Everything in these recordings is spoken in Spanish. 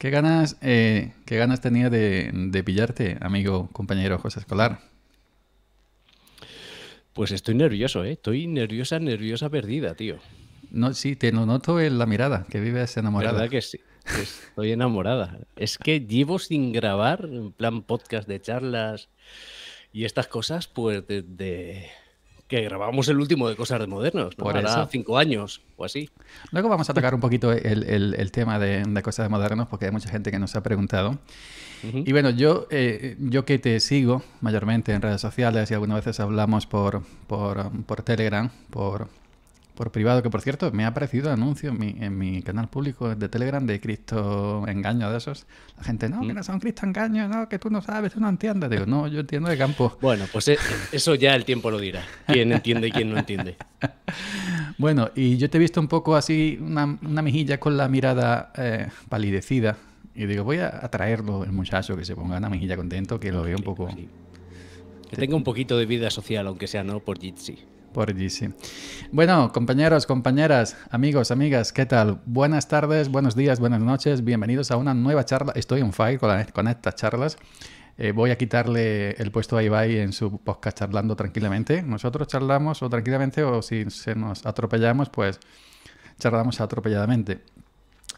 ¿Qué ganas, eh, qué ganas tenía de, pillarte, amigo, compañero José Escolar? Pues estoy nervioso, eh. Estoy nerviosa, nerviosa, perdida, tío. No, sí, te lo noto en la mirada, que vives enamorada. ¿Verdad que sí? Estoy enamorada. es que llevo sin grabar, en plan podcast de charlas y estas cosas, pues de que grabamos el último de Cosas de Modernos, ¿no? por Ahora cinco años o así. Luego vamos a tocar un poquito el, tema de, Cosas de Modernos, porque hay mucha gente que nos ha preguntado. Y bueno, yo, eh, yo que te sigo mayormente en redes sociales y algunas veces hablamos por, por Telegram, por, por privado, que por cierto, me ha aparecido anuncio en mi, canal público de Telegram de Cristo engaño de esos. La gente, no, que no son Cristo engaño no, que tú no sabes, tú no entiendes. Digo, no, yo entiendo de campo. Bueno, pues e, eso ya el tiempo lo dirá. Quién entiende y quién no entiende. bueno, y yo te he visto un poco así, una, mejilla con la mirada eh, palidecida. Y digo, voy a atraerlo el muchacho, que se ponga una mejilla contento, que lo vea un poco. Que tenga un poquito de vida social, aunque sea no por Jitsi por GC. Bueno, compañeros, compañeras, amigos, amigas, ¿qué tal? Buenas tardes, buenos días, buenas noches, bienvenidos a una nueva charla. Estoy en fire con, estas charlas. Eh, voy a quitarle el puesto a Ibai en su podcast charlando tranquilamente. Nosotros charlamos o tranquilamente o si se nos atropellamos, pues charlamos atropelladamente.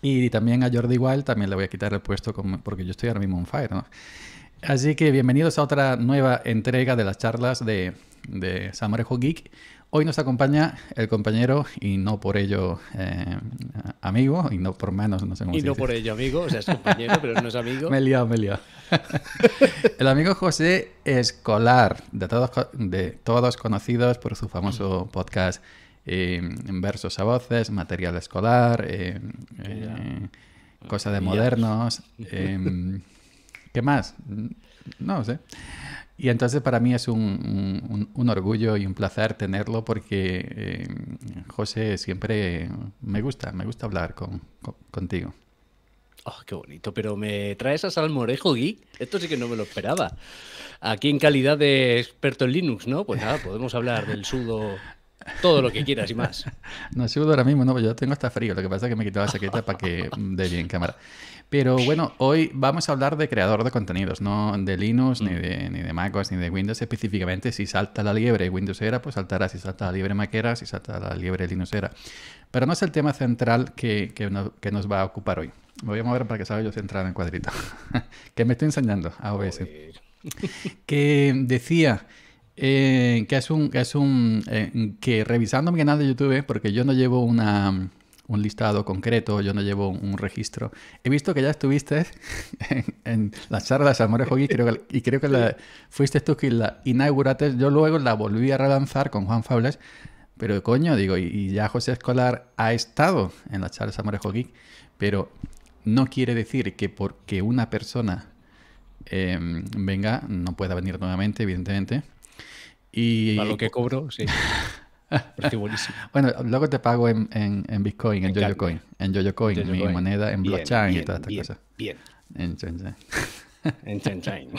Y también a Jordi Wild también le voy a quitar el puesto porque yo estoy ahora mismo on fire, Así que bienvenidos a otra nueva entrega de las charlas de de Samarejo Geek. Hoy nos acompaña el compañero y no por ello eh, amigo, y no por menos, no sé Y no por ello amigo, o sea, es compañero, pero no es amigo. Me he me he El amigo José Escolar, de todos, de todos conocidos por su famoso podcast eh, Versos a Voces, Material Escolar, eh, Cosa de Modernos. ¿Qué más? No sé. Y entonces para mí es un, orgullo y un placer tenerlo porque eh, José siempre me gusta, me gusta hablar contigo. Ah, qué bonito, pero me traes a Salmorejo, Gui. Esto sí que no me lo esperaba. Aquí en calidad de experto en Linux, ¿no? Pues nada, podemos hablar del sudo todo lo que quieras y más. No sudo ahora mismo, no, pues yo tengo hasta frío. Lo que pasa es que me he quitado la chaqueta para que dé bien cámara. Pero bueno, hoy vamos a hablar de creador de contenidos, no de Linux, mm. ni, de, MacOS, ni de Windows específicamente. Si salta la liebre Windows era, pues saltará. Si salta la liebre Maquera, si salta la liebre Linux era. Pero no es el tema central que, nos va a ocupar hoy. Me voy a mover para que salga yo centrado en el cuadrito. que me estoy enseñando a OBS. que decía... Eh, que es un, es un eh, que revisando mi canal de YouTube, porque yo no llevo una, un listado concreto, yo no llevo un, registro. He visto que ya estuviste en, las la charla de y creo que la, fuiste tú quien la inauguraste. Yo luego la volví a relanzar con Juan Fables, pero coño, digo, y, ya José Escolar ha estado en la charla de Samuel pero no quiere decir que porque una persona em, venga, no pueda venir nuevamente, evidentemente. Y... lo que cobro, sí. estoy buenísimo. bueno, luego te pago en, en, en Bitcoin, en YoYoCoin. En mi moneda, en blockchain y todas estas cosas. Bien. En Chain En Chain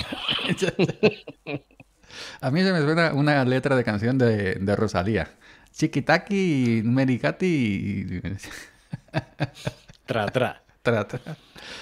A mí se me suena una letra de canción de, de Rosalía. Chiquitaki, Mericati. tra, tra. Tra,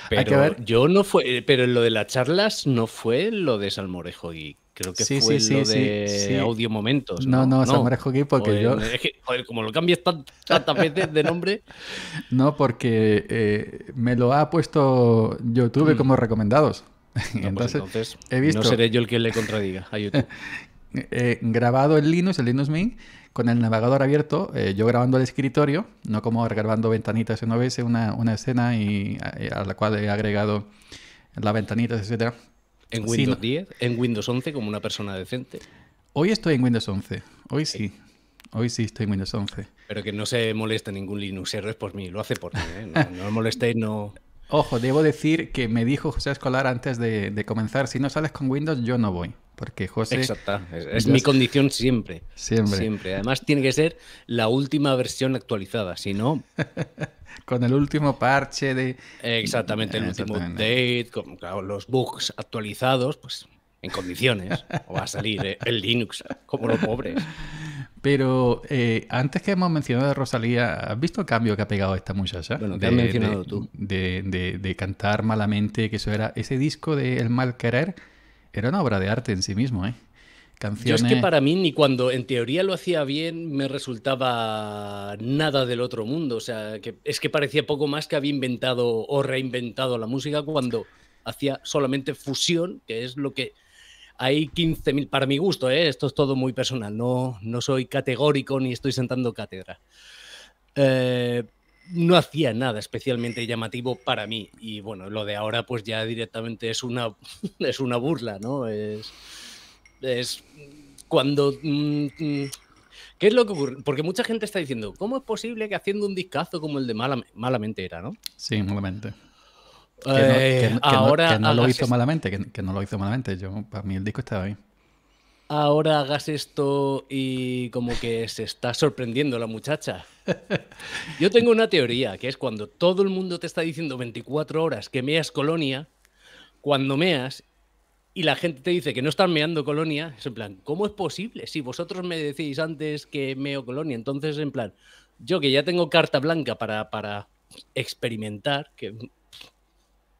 Pero yo no fue, pero lo de las charlas no fue lo de Salmorejo y... Creo que sí, fue sí, lo sí, de Audio Momentos. No, no, no, no. porque yo... Es que, joder, como lo cambies tantas veces de nombre... No, porque eh, me lo ha puesto YouTube mm. como recomendados. Pues entonces, he visto... No seré yo el que le contradiga a YouTube. Eh, grabado en Linux, el Linux Mint, con el navegador abierto, eh, yo grabando el escritorio, no como grabando ventanitas en OBS, una, una escena y, a, la cual he agregado las ventanitas, etcétera, en Windows 10, en Windows 11 como una persona decente. Hoy estoy en Windows 11, hoy sí. Hoy sí estoy en Windows 11. Pero que no se moleste ningún Linuxero es por mí, lo hace por mí. ¿eh? No, no molestéis, no... Ojo, debo decir que me dijo José Escolar antes de, comenzar, si no sales con Windows, yo no voy. Porque José... Exacto. es, es mi condición siempre. Siempre. Siempre. Además tiene que ser la última versión actualizada, si no... con el último parche de... Exactamente, el último update, con los bugs actualizados, pues en condiciones, va a salir eh, el Linux como los pobres. Pero eh, antes que hemos mencionado de Rosalía, ¿has visto el cambio que ha pegado esta muchacha? Bueno, te de, has mencionado tú. De, de, cantar malamente, que eso era. Ese disco de El Mal Querer era una obra de arte en sí mismo, ¿eh? Yo es que para mí, ni cuando en teoría lo hacía bien, me resultaba nada del otro mundo. O sea, que es que parecía poco más que había inventado o reinventado la música cuando hacía solamente fusión, que es lo que. Hay 15.000, para mi gusto, ¿eh? esto es todo muy personal, no, no soy categórico ni estoy sentando cátedra. Eh, no hacía nada especialmente llamativo para mí. Y bueno, lo de ahora pues ya directamente es una, es una burla, ¿no? Es, es cuando... Mm, mm, ¿Qué es lo que ocurre? Porque mucha gente está diciendo, ¿cómo es posible que haciendo un discazo como el de Malamente era, no? Sí, malamente. Eh, que no, ahora lo hizo malamente, que, no lo hizo malamente. Yo, para mí el disco estaba ahí Ahora hagas esto y como que se está sorprendiendo la muchacha. Yo tengo una teoría, que es cuando todo el mundo te está diciendo 24 horas que meas colonia, cuando meas y la gente te dice que no están meando colonia, es en plan, ¿cómo es posible? Si vosotros me decís antes que meo colonia, entonces en plan, yo que ya tengo carta blanca para, experimentar, que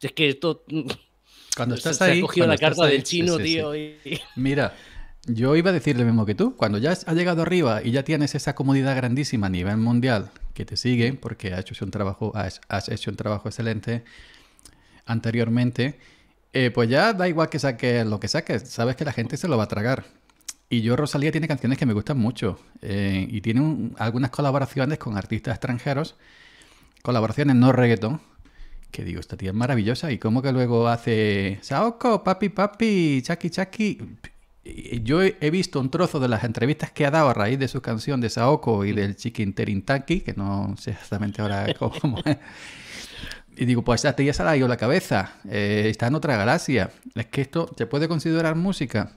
es que esto... Cuando estás ahí... cogido la carta del chino, tío. Mira, yo iba a decir lo mismo que tú. Cuando ya has llegado arriba y ya tienes esa comodidad grandísima a nivel mundial que te sigue, porque has hecho un trabajo, has hecho un trabajo excelente anteriormente eh, pues ya da igual que saques lo que saques, sabes que la gente se lo va a tragar. Y yo, Rosalía, tiene canciones que me gustan mucho eh, y tiene algunas colaboraciones con artistas extranjeros, colaboraciones no reggaeton, que digo, esta tía es maravillosa y como que luego hace Saoko, papi, papi, chaki, chaki. Yo he visto un trozo de las entrevistas que ha dado a raíz de su canción de Saoko y del Chiquinterintaki, que no sé exactamente ahora cómo es. Y digo, pues hasta ya se la ha ido la cabeza, eh, está en otra galaxia. Es que esto se puede considerar música.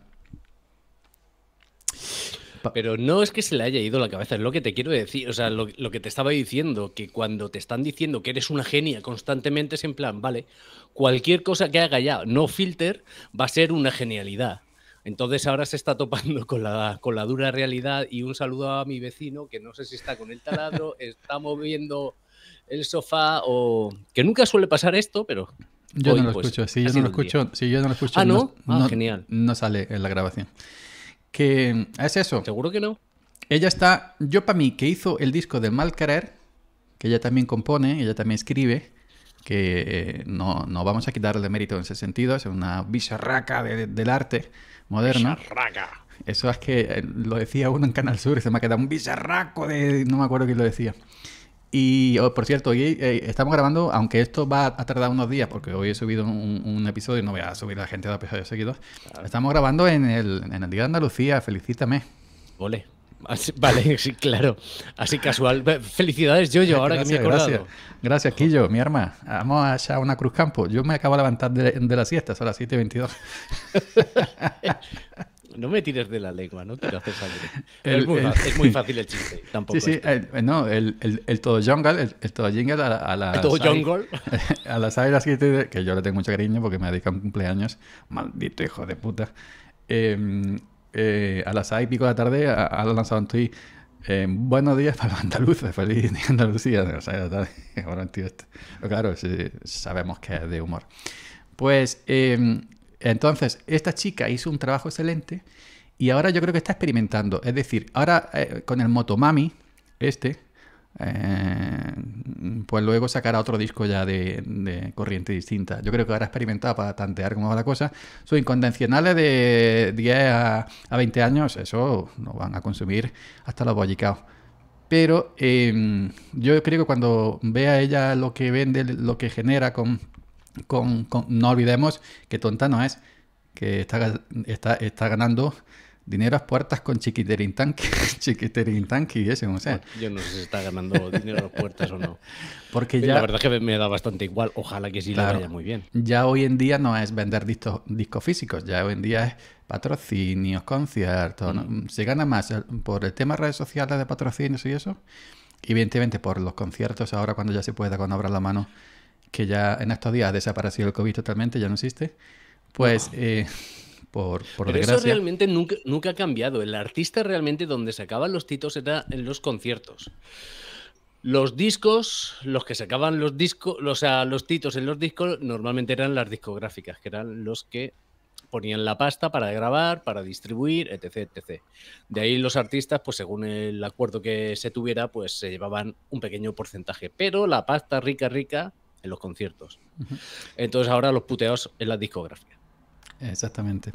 Pero no es que se le haya ido la cabeza, es lo que te quiero decir, o sea, lo, que te estaba diciendo, que cuando te están diciendo que eres una genia constantemente es en plan, vale, cualquier cosa que haga ya no filter va a ser una genialidad. Entonces ahora se está topando con la, con la dura realidad y un saludo a mi vecino, que no sé si está con el taladro, está moviendo el sofá o... Que nunca suele pasar esto, pero... Yo no lo pues, escucho, si yo no lo escucho, ah, no Ah, no, sale en la grabación. Que es eso. Seguro que no. Ella está, yo para mí, que hizo el disco de Mal que ella también compone, ella también escribe, que eh, no, vamos a quitarle mérito en ese sentido, es una bizarraca del arte moderno. Eso es que eh, lo decía uno en Canal Sur, se me ha quedado un bizarraco de... no me acuerdo quién lo decía. Y oh, por cierto, hoy eh, estamos grabando, aunque esto va a tardar unos días, porque hoy he subido un, episodio y no voy a subir a la gente de episodios seguidos. Estamos grabando en el, Día de Andalucía, felicítame. vale, sí, claro. Así casual. Felicidades, Yoyo, ahora que me he acordado. Gracias, Quillo, mi arma. Vamos a echar una Cruz Campo. Yo me acabo de levantar de, de la siesta, son las 7.22. No me tires de la lengua, no te lo haces El, es, muy fácil, es, muy fácil, el chiste, tampoco. Sí, sí, este. no, el, todo jungle, el, todo jingle a, a las... todo jungle. A las águilas que, que yo le tengo mucho cariño porque me dedica un cumpleaños, maldito hijo de puta. Em, eh, a las 6 y pico de la tarde ha lanzado un tweet. Em, buenos días para los andaluces, feliz día Andalucía. A las claro, sabemos que es de humor. Pues em, entonces, esta chica hizo un trabajo excelente y ahora yo creo que está experimentando. Es decir, ahora eh, con el Mami, este, eh, pues luego sacará otro disco ya de, corriente distinta. Yo creo que ahora experimentado para tantear cómo va la cosa. Son incondicionales de 10 a, 20 años, eso no van a consumir hasta los bollicaos. Pero eh, yo creo que cuando vea ella lo que vende, lo que genera con con, no olvidemos que tonta no es, que está, ganando dinero a puertas con chiquiterin tanque, Chiquiterin tanqui Yo no sé si está ganando dinero a puertas o no. Porque ya, la verdad es que me da bastante igual, ojalá que sí la le vaya muy bien. Ya hoy en día no es vender discos, físicos, ya hoy en día es patrocinios, conciertos, mm. se gana más por el tema de redes sociales de patrocinios y eso, y evidentemente por los conciertos ahora cuando ya se pueda, cuando abra la mano que ya en estos días ha desaparecido el COVID totalmente, ya no existe, pues eh, por, por desgracia... Eso realmente nunca, nunca ha cambiado. El artista realmente donde sacaban los titos era en los conciertos. Los discos, los que sacaban los discos, o sea, los titos en los discos normalmente eran las discográficas, que eran los que ponían la pasta para grabar, para distribuir, etc, etc. De ahí los artistas, pues según el acuerdo que se tuviera, pues se llevaban un pequeño porcentaje. Pero la pasta rica, rica, en los conciertos. Entonces ahora los puteos en la discografía Exactamente.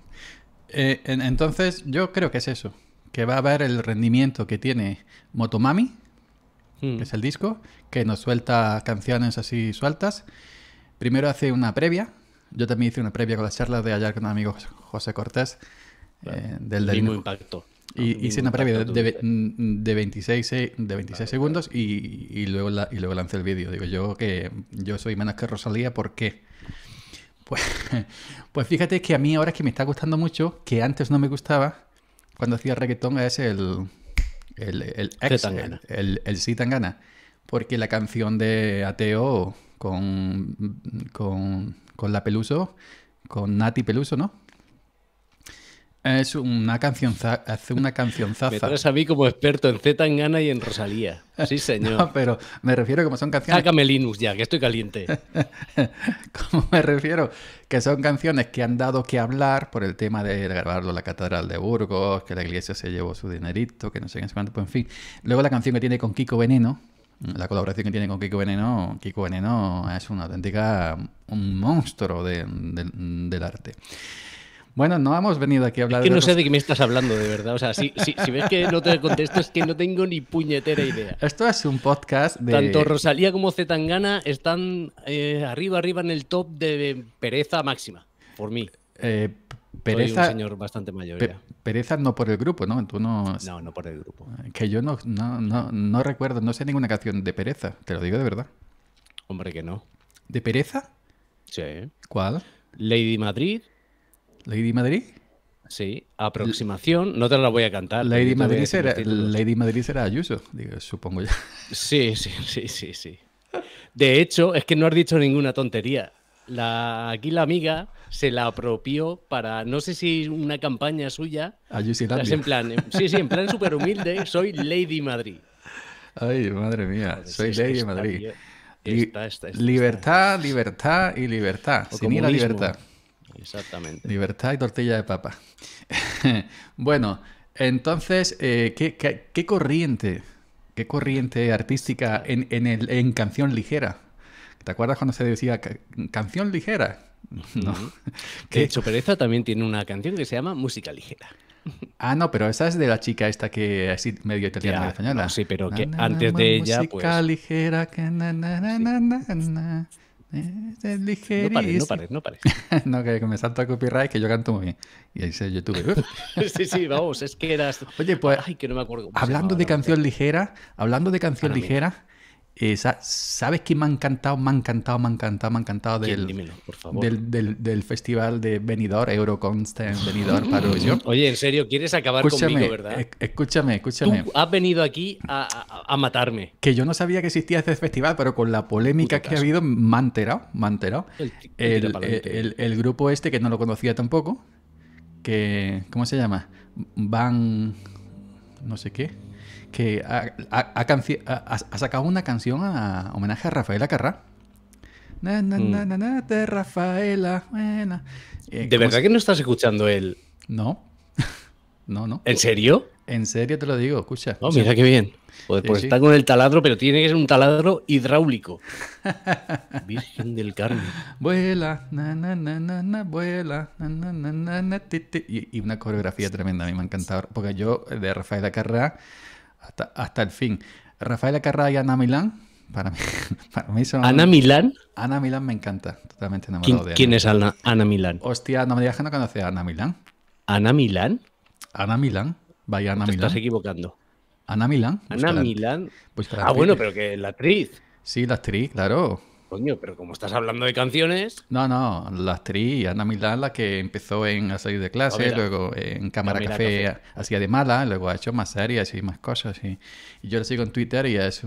Eh, entonces yo creo que es eso, que va a haber el rendimiento que tiene Motomami, hmm. que es el disco, que nos suelta canciones así sueltas. Primero hace una previa, yo también hice una previa con las charlas de ayer con un amigo José Cortés, eh, del, del, impacto. Y, hice una previa de, mm, mm, de, 26, eh, de 26 segundos Y, luego la, y luego lancé el vídeo. Digo yo que yo soy menos que Rosalía, ¿por qué? Pues, pues fíjate que a mí ahora es que me está gustando mucho, que antes no me gustaba, cuando hacía reggaetón es el, el, el ex, el, el, el sí Porque la canción de Ateo con, con la Peluso, con Nati Peluso, ¿no? Es una canción, hace una canción me traes a mí como experto en Z, en Gana y en Rosalía. Sí, señor. pero me refiero como son canciones... Sácame Linux ya, que estoy caliente. como me refiero que son canciones que han dado que hablar por el tema de grabarlo en la Catedral de Burgos, que la iglesia se llevó su dinerito, que no sé qué, cuánto, pues en fin. Luego la canción que tiene con Kiko Veneno, la colaboración que tiene con Kiko Veneno, Kiko Veneno es una auténtica, un monstruo del arte. Bueno, no hemos venido aquí a hablar es que no sé de qué me estás hablando, de verdad. O sea, si, ves que no te contesto, es que no tengo ni puñetera idea. Esto es un podcast de. Tanto Rosalía como Zetangana están eh, arriba, arriba en el top de pereza máxima, por mí. Eh, pereza. señor bastante mayor. pereza no por el grupo, ¿no? no... no, por el grupo. Eh, que yo no, no, no recuerdo, no sé ninguna canción de pereza, te lo digo de verdad. Hombre, que no. ¿De pereza? Sí. ¿Cuál? Lady Madrid. Lady Madrid. Sí, aproximación. No te la voy a cantar. Lady, Madrid, será, Lady Madrid Ayuso, supongo yo. Sí, sí, sí, sí, sí. De hecho, es que no has dicho ninguna tontería. La, aquí la amiga se la apropió para, no sé si una campaña suya. Ayuso en plan, Sí, sí, en plan súper humilde, soy Lady Madrid. Ay, madre mía, soy Lady Madrid. libertad, libertad y libertad. sin libertad. Exactamente. Libertad y tortilla de papa. bueno, entonces, eh, ¿qué, corriente, qué corriente artística en, en canción ligera? ¿Te acuerdas cuando se decía canción ligera? No. que hecho, Pereza también tiene una canción que se llama Música Ligera. Ah, no, pero esa es de la chica esta que así medio italiana española. sí, pero que antes de ella, música pues ligera, que es No pares, no pares, no pares. no, que me salta copyright, que yo canto muy bien. Y ahí se YouTube. sí, sí, vamos, es que eras. Oye, pues. Ay, que no me acuerdo. hablando de canción ligera, hablando de canción ligera eh, ¿Sabes qué me ha encantado, me ha encantado, me ha encantado, me ha encantado del, Del, festival de Benidorm, Venidor para hoy. Oye, en serio, quieres acabar conmigo, ¿verdad? Escúchame, escúchame. Tú has venido aquí a, matarme. Que yo no sabía que existía este festival, pero con la polémica que ha habido, me ha enterado, me ha enterado. Eh, el, grupo este, que no lo conocía tampoco, que, ¿cómo se llama? Van, no sé qué que ha, ha, sacado una canción a homenaje a Rafaela Carrá. Na, na, na, na de Rafaela. ¿De verdad que no estás escuchando él? No. no, no. ¿En serio? En serio te lo digo, escucha. No, mira qué bien. Pues, está con el taladro, pero tiene que ser un taladro hidráulico. Virgen del Carmen. Vuela, na, na, na, na, vuela, na, na, na, na, ti, ti. Y, y, una coreografía tremenda, a mí me ha encantado. Porque yo, de Rafaela Carrá, hasta, el fin. Rafaela Carrá y Ana Milán, para mí, son... ¿Ana Milán? Ana Milán me encanta, totalmente enamorado de ¿Quién es Ana, Milán? Hostia, no me digas que no conoce a Ana Milán. ¿Ana Milán? Ana Milán, vaya Ana Milán. estás equivocando. Ana Milán. Ana Milán. ah, bueno, pero que la actriz. Sí, la actriz, claro. Coño, pero como estás hablando de canciones. No, no, la actriz Ana Milán, la que empezó en, a salir de clase, luego en Cámara Café, hacía de mala, luego ha hecho más series y más cosas. Y, yo la sigo en Twitter y es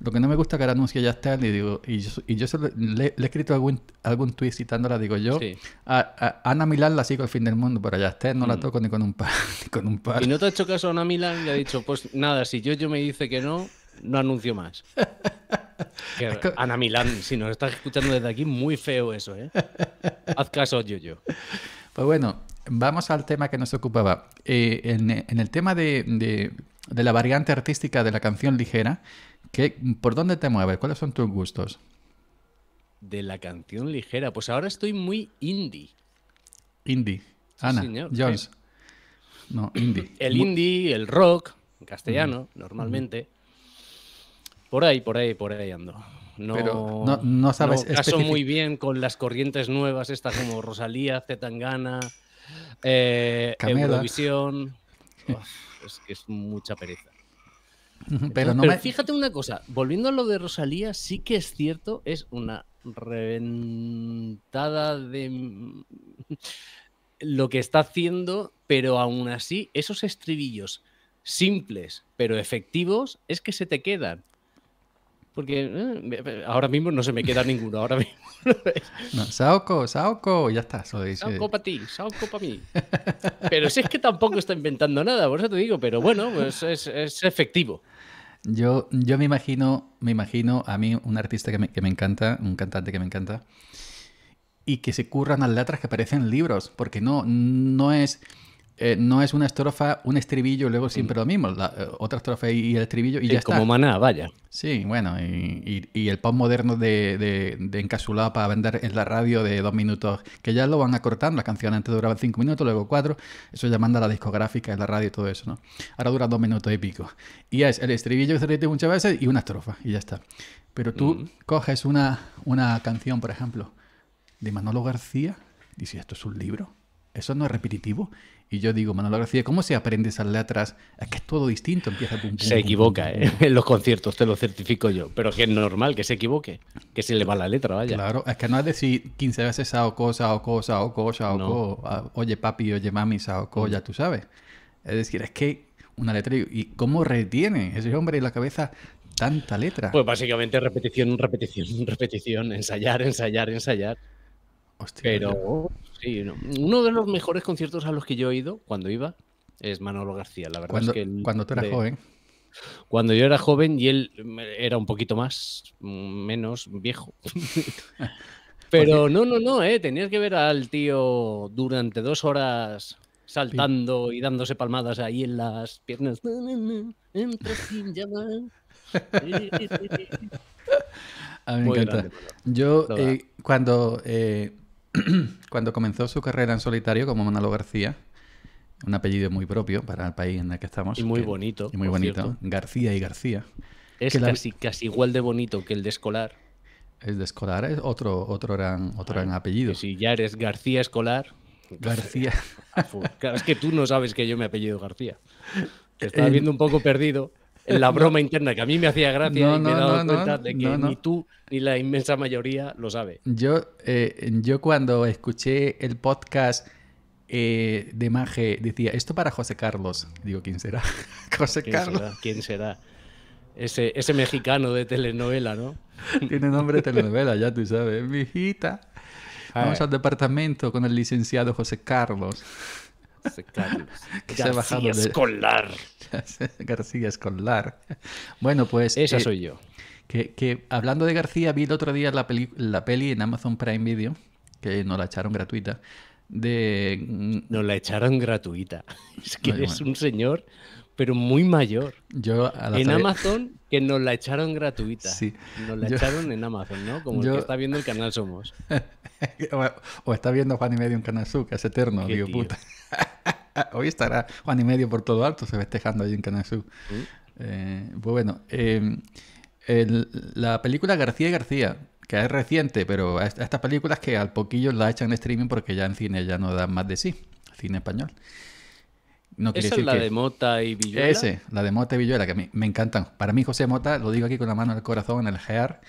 Lo que no me gusta que ahora anuncie ya está, y, digo, y yo, le, he escrito algún, algún tweet citándola, digo yo. A, Ana Milán la sigo al fin del mundo, pero ya está, no la mm. toco ni con un par. con un ¿Y no te ha hecho caso a Ana Milán y ha dicho, pues nada, si yo, yo me dice que no no anuncio más. Ana Milán, si nos estás escuchando desde aquí, muy feo eso, ¿eh? Haz caso, yo, yo. Pues bueno, vamos al tema que nos ocupaba. Eh, en, el tema de, la variante artística de la canción ligera, ¿qué, ¿por dónde te mueves? ¿Cuáles son tus gustos? De la canción ligera, pues ahora estoy muy indie. Indie. Ana, Jones. No, indie. El indie, el rock, en castellano, normalmente. Por ahí, por ahí, por ahí ando. No, no, sabes. caso muy bien con las corrientes nuevas, estas como Rosalía, Zetangana, eh, Eurovisión. es mucha pereza. pero, no fíjate una cosa, volviendo a lo de Rosalía, sí que es cierto, es una reventada de lo que está haciendo, pero aún así, esos estribillos simples pero efectivos es que se te quedan. Porque eh, ahora mismo no se me queda ninguno. Ahora mismo. no, Saoko, Saoko, ya está. Saoko para ti, Saoko para mí. Pero si es que tampoco está inventando nada, por eso te digo. Pero bueno, pues es, efectivo. Yo, yo me imagino, me imagino a mí un artista que me, que me encanta, un cantante que me encanta, y que se curran las letras que parecen libros, porque no, no es eh, no es una estrofa, un estribillo, luego siempre mm. lo mismo, eh, otra estrofa y el estribillo y ya como está. Como maná, vaya. Sí, bueno, y, el pop moderno de, de, para vender en la radio de dos minutos, que ya lo van acortando, la canción antes duraba cinco minutos, luego cuatro, eso ya manda la discográfica, en la radio y todo eso, ¿no? Ahora dura dos minutos y pico. Y es el estribillo que se repite muchas veces y una estrofa, y ya está. Pero tú mm. coges una, una canción, por ejemplo, de Manolo García, y si esto es un libro, eso no es repetitivo. Y yo digo, Manolo García, ¿cómo se aprende esas letras? Es que es todo distinto, empieza Se equivoca ¿eh? en los conciertos, te lo certifico yo. Pero que es normal que se equivoque, que se le va la letra, vaya. Claro, es que no es decir 15 veces o cosa, o cosa, o cosa, o ah, oye papi, oye mami, sao mm. o ya tú sabes. Es decir, es que una letra y cómo retiene ese hombre en la cabeza tanta letra. Pues básicamente repetición, repetición, repetición, ensayar, ensayar, ensayar. Hostia, Pero uno de los mejores conciertos a los que yo he ido cuando iba es Manolo García. La verdad cuando, tú eras joven. Cuando yo era joven y él era un poquito más, menos viejo. Pero no, no, no, eh, tenías que ver al tío durante dos horas saltando y dándose palmadas ahí en las piernas. sin llamar. A me encanta. yo eh, cuando eh, cuando comenzó su carrera en solitario como Manolo García, un apellido muy propio para el país en el que estamos. Y muy bonito. Y muy bonito. García y García. Es casi, igual de bonito que el de Escolar. El de Escolar es otro, otro, gran, otro gran apellido. Si ya eres García Escolar. García. es que tú no sabes que yo me apellido García. Te estás viendo un poco perdido la broma interna que a mí me hacía gracia y me he dado cuenta de que ni tú ni la inmensa mayoría lo sabe. Yo, eh, yo cuando escuché el podcast eh, de Maje decía, esto para José Carlos. Digo, ¿quién será? José ¿Quién Carlos. Será? ¿Quién será? Ese, ese mexicano de telenovela, ¿no? Tiene nombre de telenovela, ya tú sabes, mijita Vamos al departamento con el licenciado José Carlos. García Escolar. García Escolar. Bueno, pues. Esa eh, soy yo. Que, hablando de García, vi el otro día la peli, en Amazon Prime Video, que nos la echaron gratuita. De... Mm, nos la echaron gratuita. Es que eres un señor, pero muy mayor. Yo En Amazon que nos la echaron gratuita. Sí. Nos la echaron en Amazon, ¿no? Como el que está viendo el canal Somos. o, está viendo Juan y Medio en Canal Sur, que es eterno, digo, puta. Hoy estará Juan y Medio por todo alto se festejando allí en Canal Sur. ¿Mm? Eh, pues bueno, em, la película García y García, que es reciente, pero estas películas que al poquillo la echan en streaming porque ya en cine ya no dan más de sí, cine español. ¿Esa es la de Mota y Villuela? Ese, la de Mota y Villuela, que me, me encantan. Para mí José Mota, lo digo aquí con la mano en el corazón, en el gear,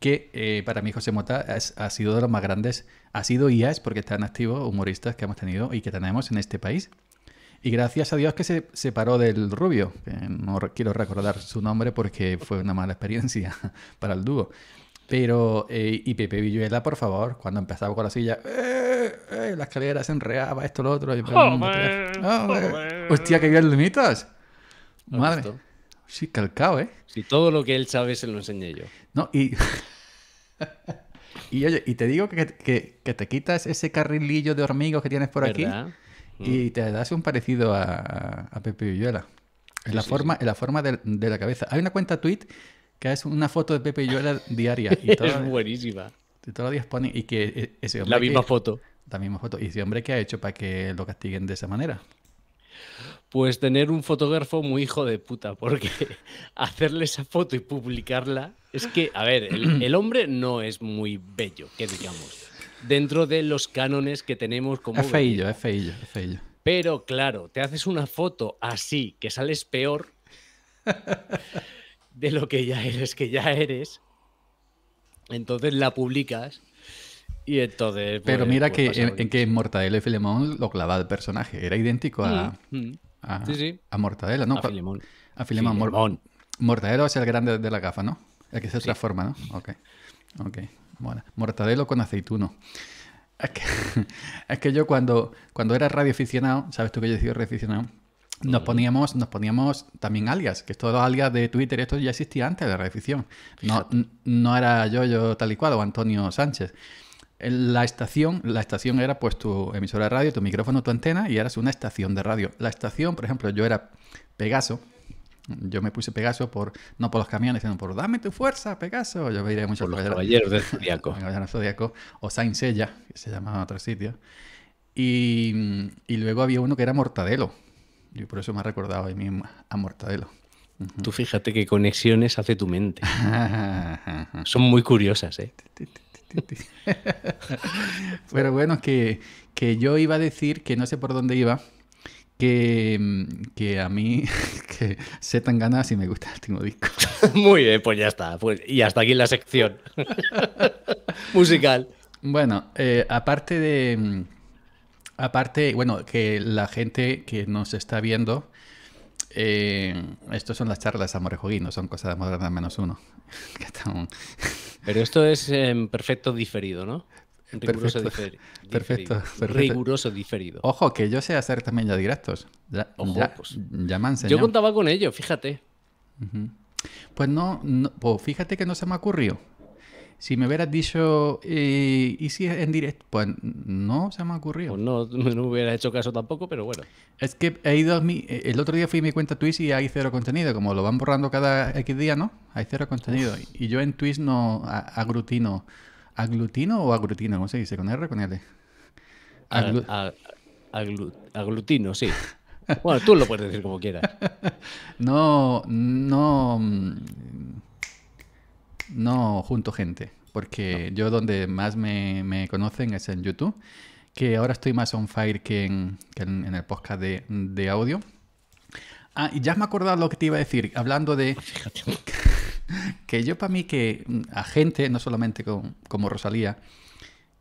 que eh, para mí José Mota ha sido de los más grandes, ha sido y es porque están activos humoristas que hemos tenido y que tenemos en este país. Y gracias a Dios que se separó del rubio, que no quiero recordar su nombre porque fue una mala experiencia para el dúo. Pero, eh, y Pepe Villuela, por favor, cuando empezaba con la silla, eh, eh, la escalera se enreaba, esto, lo otro. Y, ah, ¡Hostia, qué Hostia, que limitas. Madre. Sí, calcado, ¿eh? Si todo lo que él sabe se lo enseñé yo. No, y. y oye, y te digo que, te quitas ese carrilillo de hormigos que tienes por aquí y mm. te das un parecido a, Pepe Villuela. En la, forma, en la forma de, de, la cabeza. Hay una cuenta tweet que es una foto de Pepe Yuela diaria. Y todo, es buenísima. Y todos los días que eh, ese La misma foto. La misma foto. ¿Y ese hombre qué ha hecho para que lo castiguen de esa manera? Pues tener un fotógrafo muy hijo de puta, porque hacerle esa foto y publicarla es que, a ver, el, hombre no es muy bello, que digamos, dentro de los cánones que tenemos como... Es es feillo, es feillo. Pero claro, te haces una foto así, que sales peor. de lo que ya eres, que ya eres. Entonces la publicas. Y entonces. Pero pues, mira pues que en, que Mortadelo y Filemón lo clavaba el personaje. Era idéntico a. Mm, mm. A, Mortadelo, ¿no? A Filemón. A Filemón. Mortadelo es el grande de la gafa, ¿no? El que se transforma, ¿no? Ok. Ok. Bueno. Mortadelo con aceituno. Es que, es que yo cuando, cuando era radioaficionado, ¿sabes tú que yo he sido radioaficionado? Nos poníamos, nos poníamos también alias, que todos los alias de Twitter, esto ya existía antes de la reedición. No, no era yo, yo tal y cual, o Antonio Sánchez. La estación, la estación era pues tu emisora de radio, tu micrófono, tu antena, y eras una estación de radio. La estación, por ejemplo, yo era Pegaso. Yo me puse Pegaso por, no por los camiones, sino por dame tu fuerza, Pegaso. Yo veía muchos por los caballeros del Zodíaco. O Sainz que se llamaba en otro sitio. y luego había uno que era Mortadelo y por eso me ha recordado a mí a Mortadelo. Tú fíjate qué conexiones hace tu mente. Son muy curiosas, ¿eh? Pero bueno, que, yo iba a decir que no sé por dónde iba, que, mm, a mí que se tan ganas y me gusta el último disco. Muy bien, pues ya está. Pues, y hasta aquí la sección musical. Bueno, eh, aparte de, mm, Aparte, bueno, que la gente que nos está viendo, eh, estos son las charlas de no son cosas de Moderna menos uno. Pero esto es en em, perfecto diferido, ¿no? Riguroso diferido. perfecto, Riguroso diferido. Ojo, que yo sé hacer también ya directos. Pues. Yo contaba con ello, fíjate. Pues no, pues fíjate que no se me ocurrió. Si me hubieras dicho, eh, ¿y si es en directo? Pues no se me ha ocurrido. Pues no, no hubiera hecho caso tampoco, pero bueno. Es que he ido a mi, eh, el otro día fui a mi cuenta Twitch y hay cero contenido. Como lo van borrando cada X día, ¿no? Hay cero contenido. Y yo en Twitch no aglutino. ¿Aglutino o aglutino. ¿Cómo se dice? ¿Con R con L? aglutino, sí. Bueno, tú lo puedes decir como quieras. no, no mm, no junto gente, porque yo donde más me, conocen es en YouTube, que ahora estoy más on fire que en, el podcast de, audio. Ah, y ya me acordaba lo que te iba a decir, hablando de... que yo para mí que mm, a gente, no solamente con, como Rosalía,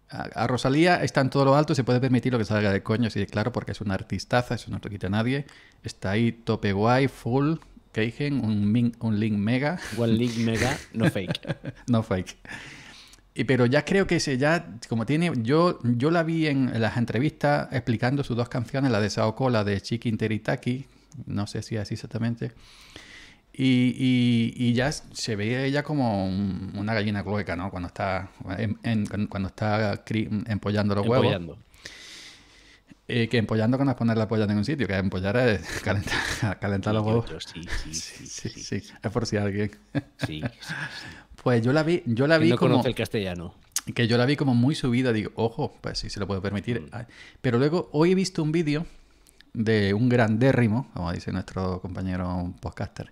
a, Rosalía está en todo lo alto, se puede permitir lo que salga de coño, sí, claro, porque es una artistaza, eso no te quita a nadie, está ahí tope guay, full, Keigen, un, un link mega. One link mega, no fake. no fake. Y, pero ya creo que se ya, como tiene, yo, yo la vi en, las entrevistas explicando sus dos canciones, la de Saoko, la de Chiki Interitaki, no sé si es exactamente. Y, y, ya se ve ella como una gallina clueca, ¿no? Cuando está, cuando está empollando los huevos. Eh, que empollando que no es poner la polla en ningún sitio, que empollar es calentar, calentar los huevos. Sí sí sí, Es por si alguien. Sí, Pues yo la vi, yo la vi no como. conoce el castellano. Que yo la vi como muy subida, digo, ojo, pues sí se lo puedo permitir. Mm. Pero luego, hoy he visto un vídeo de un grandérrimo, como dice nuestro compañero podcaster.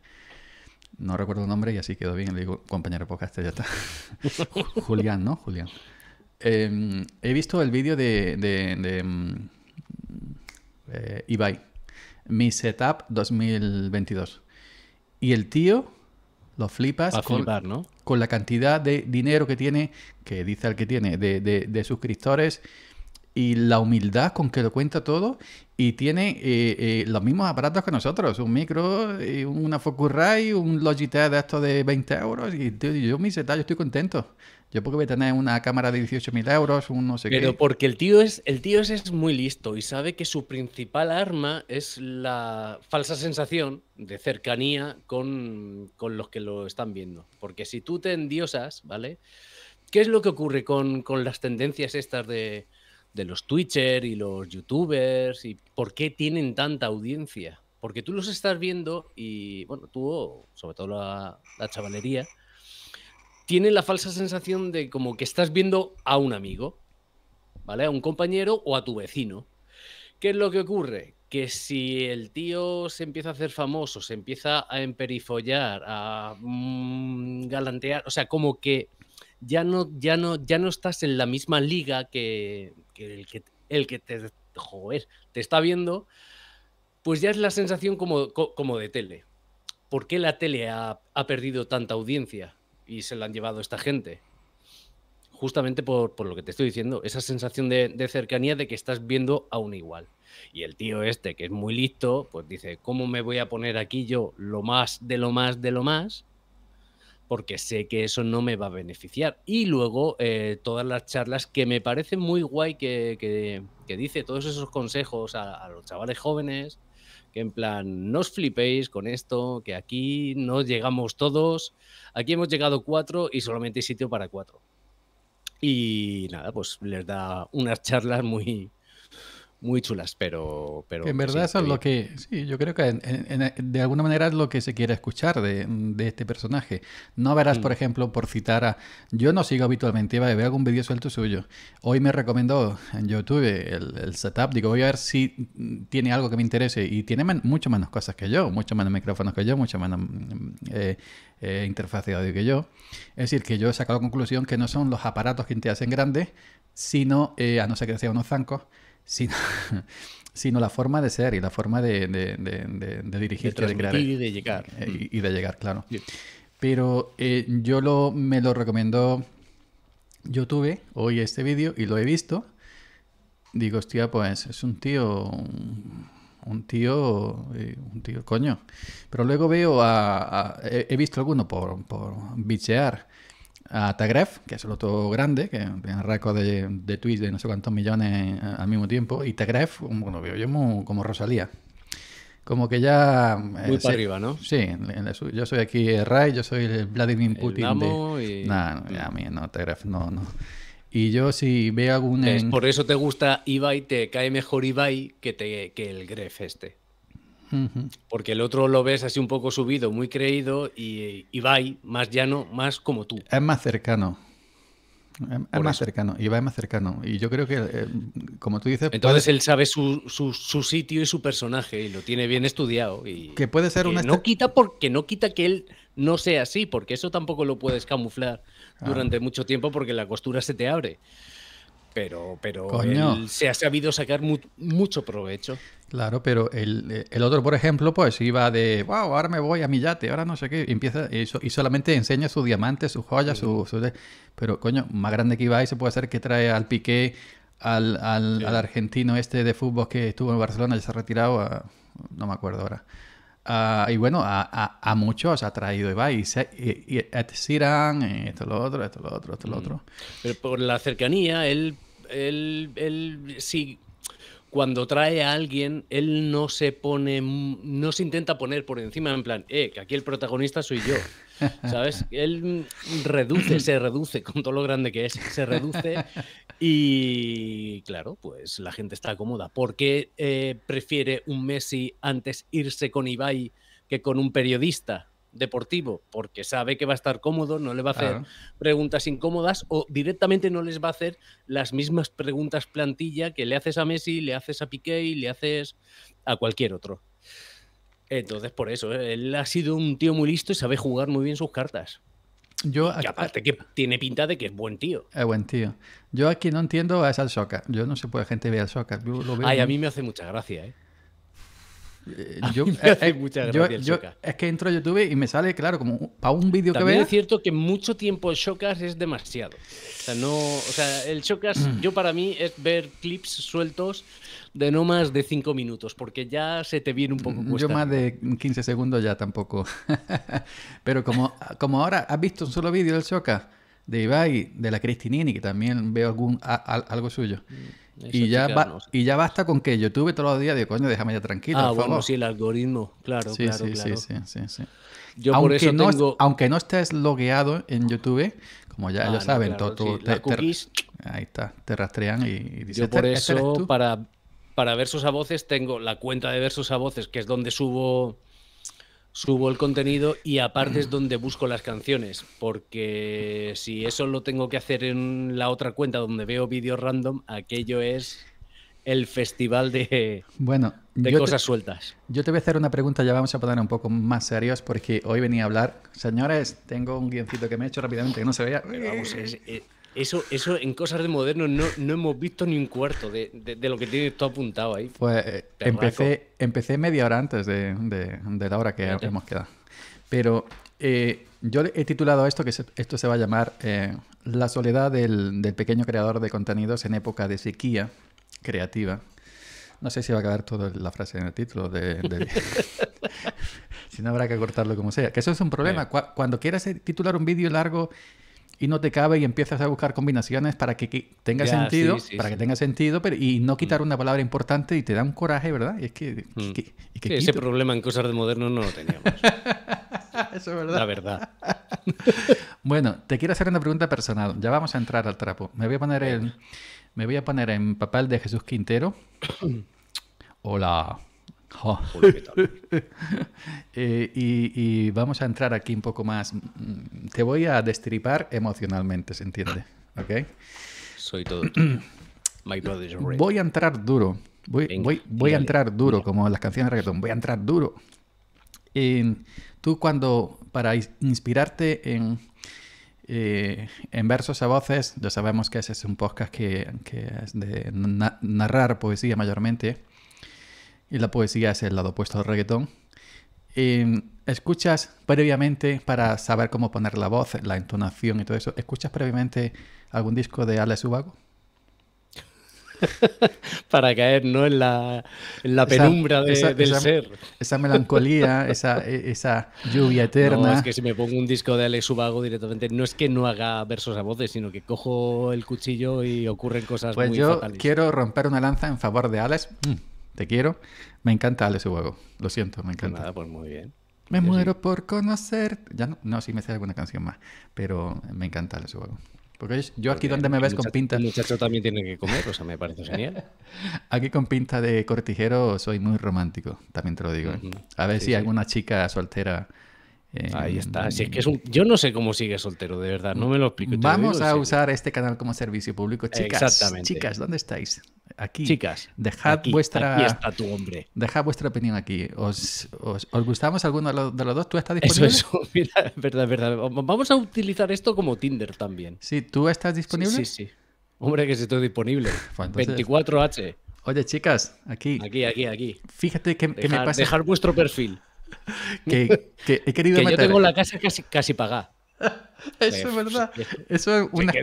No recuerdo el nombre y así quedó bien. Le digo, compañero podcaster, ya está. Julián, ¿no? Julián. Em, he visto el vídeo de mm, eh, Ibai, mi setup 2022. Y el tío lo flipas con, con, la cantidad de dinero que tiene, que dice el que tiene, de, suscriptores y la humildad con que lo cuenta todo. Y tiene eh, eh, los mismos aparatos que nosotros, un micro, eh, una Focusrite, un Logitech de estos de 20 euros. Y yo mi setup, yo estoy contento. Yo porque voy a tener una cámara de 18.000 euros, un no sé qué. Pero porque el tío, es, el tío es muy listo y sabe que su principal arma es la falsa sensación de cercanía con, los que lo están viendo. Porque si tú te endiosas, ¿vale? ¿Qué es lo que ocurre con, las tendencias estas de, los Twitchers y los YouTubers? ¿Y por qué tienen tanta audiencia? Porque tú los estás viendo y, bueno, tú, sobre todo la, la chavalería, tiene la falsa sensación de como que estás viendo a un amigo, ¿vale? A un compañero o a tu vecino. ¿Qué es lo que ocurre? Que si el tío se empieza a hacer famoso, se empieza a emperifollar, a mm, galantear, o sea, como que ya no, ya no, ya no estás en la misma liga que, el que, te, te está viendo, pues ya es la sensación como, de tele. ¿Por qué la tele ha, ha perdido tanta audiencia? y se la han llevado esta gente. Justamente por, lo que te estoy diciendo, esa sensación de, cercanía de que estás viendo a un igual. Y el tío este, que es muy listo, pues dice, ¿cómo me voy a poner aquí yo lo más de lo más de lo más? Porque sé que eso no me va a beneficiar. Y luego eh, todas las charlas que me parecen muy guay que, dice, todos esos consejos a, a los chavales jóvenes, que en plan, no os flipéis con esto, que aquí no llegamos todos, aquí hemos llegado cuatro y solamente hay sitio para cuatro. Y nada, pues les da unas charlas muy, muy chulas, pero... pero en verdad eso es lo que... Sí, yo creo que de alguna manera es lo que se quiere escuchar de, de este personaje. No verás, mm. por ejemplo, por citar a... Yo no sigo habitualmente, iba a ver algún vídeo suelto suyo. Hoy me recomendó en YouTube el, setup. Digo, voy a ver si tiene algo que me interese. Y tiene mucho menos cosas que yo, mucho menos micrófonos que yo, mucho menos mm, eh, eh, interfaz de audio que yo. Es decir, que yo he sacado la conclusión que no son los aparatos que te hacen grandes, sino, eh, a no ser que sea unos zancos, sino, sino la forma de ser y la forma de, de, dirigirte, de, Y de llegar. Y, de llegar, claro. Pero eh, yo lo, me lo recomiendo. Yo tuve hoy este vídeo y lo he visto. Digo, hostia, pues es un tío. Un, tío. Eh, un tío, coño. Pero luego veo a. he, visto alguno por, por bichear a Tagref, que es el otro grande, que tiene récord de, de tweets de no sé cuántos millones eh, al mismo tiempo, y Tagref, bueno, veo yo como Rosalía. Como que ya... Eh, muy para arriba, ¿no? Sí, yo soy aquí el Ray, yo soy el Vladimir Putin. y... nah, no, a mí no, Tagref, no, no. Y yo si veo algún... por eso te gusta Ibai, te cae mejor Ibai que, te, que el Gref este. Porque el otro lo ves así un poco subido, muy creído, y Ibai más llano, más como tú. Es más cercano. Es, más cercano, y es más cercano. Y yo creo que, eh, como tú dices... Entonces él sabe su, sitio y su personaje, y lo tiene bien estudiado. Y que puede ser una... No quita porque no quita que él no sea así, porque eso tampoco lo puedes camuflar ah. durante mucho tiempo porque la costura se te abre pero, pero él se ha sabido sacar mucho provecho. Claro, pero el, otro, por ejemplo, pues iba de, wow, ahora me voy a mi yate, ahora no sé qué, y, empieza, y, y solamente enseña sus diamantes, sus joyas, su, Pero coño, más grande que Ibai se puede hacer que trae al Piqué, al, argentino este de fútbol que estuvo en Barcelona, y se ha retirado, no me acuerdo ahora. y bueno, a, muchos ha traído Ibai. Y, se, y, y Siran, esto, lo otro, esto, lo otro, esto, lo mm. otro. Pero por la cercanía, él, él, él sí cuando trae a alguien, él no se pone, no se intenta poner por encima, en plan, eh, que aquí el protagonista soy yo. ¿Sabes? Él reduce, se reduce, con todo lo grande que es, se reduce. Y claro, pues la gente está cómoda. ¿Por qué eh, prefiere un Messi antes irse con Ibai que con un periodista? deportivo, porque sabe que va a estar cómodo, no le va a hacer preguntas incómodas o directamente no les va a hacer las mismas preguntas plantilla que le haces a Messi, le haces a Piqué le haces a cualquier otro. Entonces, por eso, ¿eh? él ha sido un tío muy listo y sabe jugar muy bien sus cartas. Yo aparte que tiene pinta de que es buen tío. Es buen tío. Yo aquí no entiendo a esa soccer. Yo no sé por qué gente ve al soccer. Ay, a mí me hace mucha gracia, ¿eh? yo, es, que entro a YouTube y me sale, claro, como para un vídeo que vea. es cierto que mucho tiempo el Showcast es demasiado. O sea, no, o sea el Showcast, mm. yo para mí, es ver clips sueltos de no más de 5 minutos, porque ya se te viene un poco mm, cuesta. Yo más de 15 segundos ya tampoco. Pero como, como ahora has visto un solo vídeo del Showcast de Ibai, de la Cristinini, que también veo algún, algo suyo. Mm. Y ya, y ya basta con que YouTube todos los días diga, coño, déjame ya tranquilo. Ah, bueno, sí, el algoritmo, claro, sí, claro, sí, Sí, sí, sí, Yo aunque, por eso no, tengo... aunque no estés logueado en YouTube, como ya saben, todo, te, ahí está, te rastrean y, y Yo por este eso, para, para ver a Voces, tengo la cuenta de Versus a Voces, que es donde subo subo el contenido y aparte es donde busco las canciones, porque si eso lo tengo que hacer en la otra cuenta donde veo vídeos random, aquello es el festival de, bueno, de cosas sueltas. Yo te voy a hacer una pregunta, ya vamos a poner un poco más serios, porque hoy venía a hablar. Señores, tengo un guioncito que me he hecho rápidamente, que no se veía. Eso, eso en cosas de moderno no, hemos visto ni un cuarto de, lo que tienes todo apuntado ahí. Pues eh, empecé, empecé media hora antes de, la hora que hemos quedado. Pero eh, yo he titulado esto que esto se va a llamar eh, La soledad del, pequeño creador de contenidos en época de sequía creativa. No sé si va a quedar toda la frase en el título. si no, habrá que cortarlo como sea. Que eso es un problema. Cuando quieras titular un vídeo largo y no te cabe y empiezas a buscar combinaciones para que, tenga sentido, para que tenga sentido, pero y no quitar mm. una palabra importante y te da un coraje, ¿verdad? es que, mm. ese problema en cosas de moderno no lo teníamos. Eso es verdad. La verdad. bueno, te quiero hacer una pregunta personal. Ya vamos a entrar al trapo. Me voy a poner me voy a poner en papel de Jesús Quintero. Hola. Eh, y, vamos a entrar aquí un poco más. Mm, te voy a destripar emocionalmente, ¿se entiende? ¿Ok? Soy todo. voy a entrar duro. Voy, voy, voy a entrar duro, como las canciones de reggaetón. Voy a entrar duro. Eh, tú cuando, para inspirarte en, eh, en versos a voces, ya sabemos que ese es un podcast que, que es de narrar poesía mayormente y la poesía es el lado opuesto al reggaetón, em, escuchas previamente para saber cómo poner la voz, la entonación y todo eso. ¿Escuchas previamente algún disco de Alex Ubago? para caer ¿no? en, la, penumbra de, del ser. Esa melancolía, e, esa, lluvia eterna. No, es que si me pongo un disco de Alex Ubago directamente, no es que no haga versos a voces, sino que cojo el cuchillo y ocurren cosas pues yo quiero romper una lanza en favor de Alex. Mm. Te quiero. Me encanta Ale, ese juego. Lo siento, me encanta. Nada, pues muy bien. Me muero por conocer. Ya no, no, sí me hace alguna canción más, pero me encanta ese juego. Porque yo aquí donde me ves con pinta. El muchacho también tiene que comer, o sea, me parece genial. aquí con pinta de cortijero soy muy romántico, también te lo digo. ¿eh? A ver si alguna chica soltera. Eh, Ahí está. Si es que Yo no sé cómo sigue soltero, de verdad, no me lo explico. Vamos a usar este canal como servicio público. Chicas, Exactamente. chicas, ¿dónde estáis? aquí. Chicas, dejad vuestra. Aquí está tu hombre. Dejad vuestra opinión aquí. ¿Os, gustamos alguno de los, dos? ¿Tú estás disponible? Eso, verdad, verdad. Vamos a utilizar esto como Tinder también. Sí, ¿tú estás disponible? Sí, sí. Hombre, que si estoy disponible. 24H. Pues Oye, chicas, aquí. Aquí, aquí, aquí. Fíjate que, me pasa. Dejar vuestro perfil. que, he querido que Yo tengo la casa casi, casi pagada. Eso es verdad. Pues, eso es pues, una,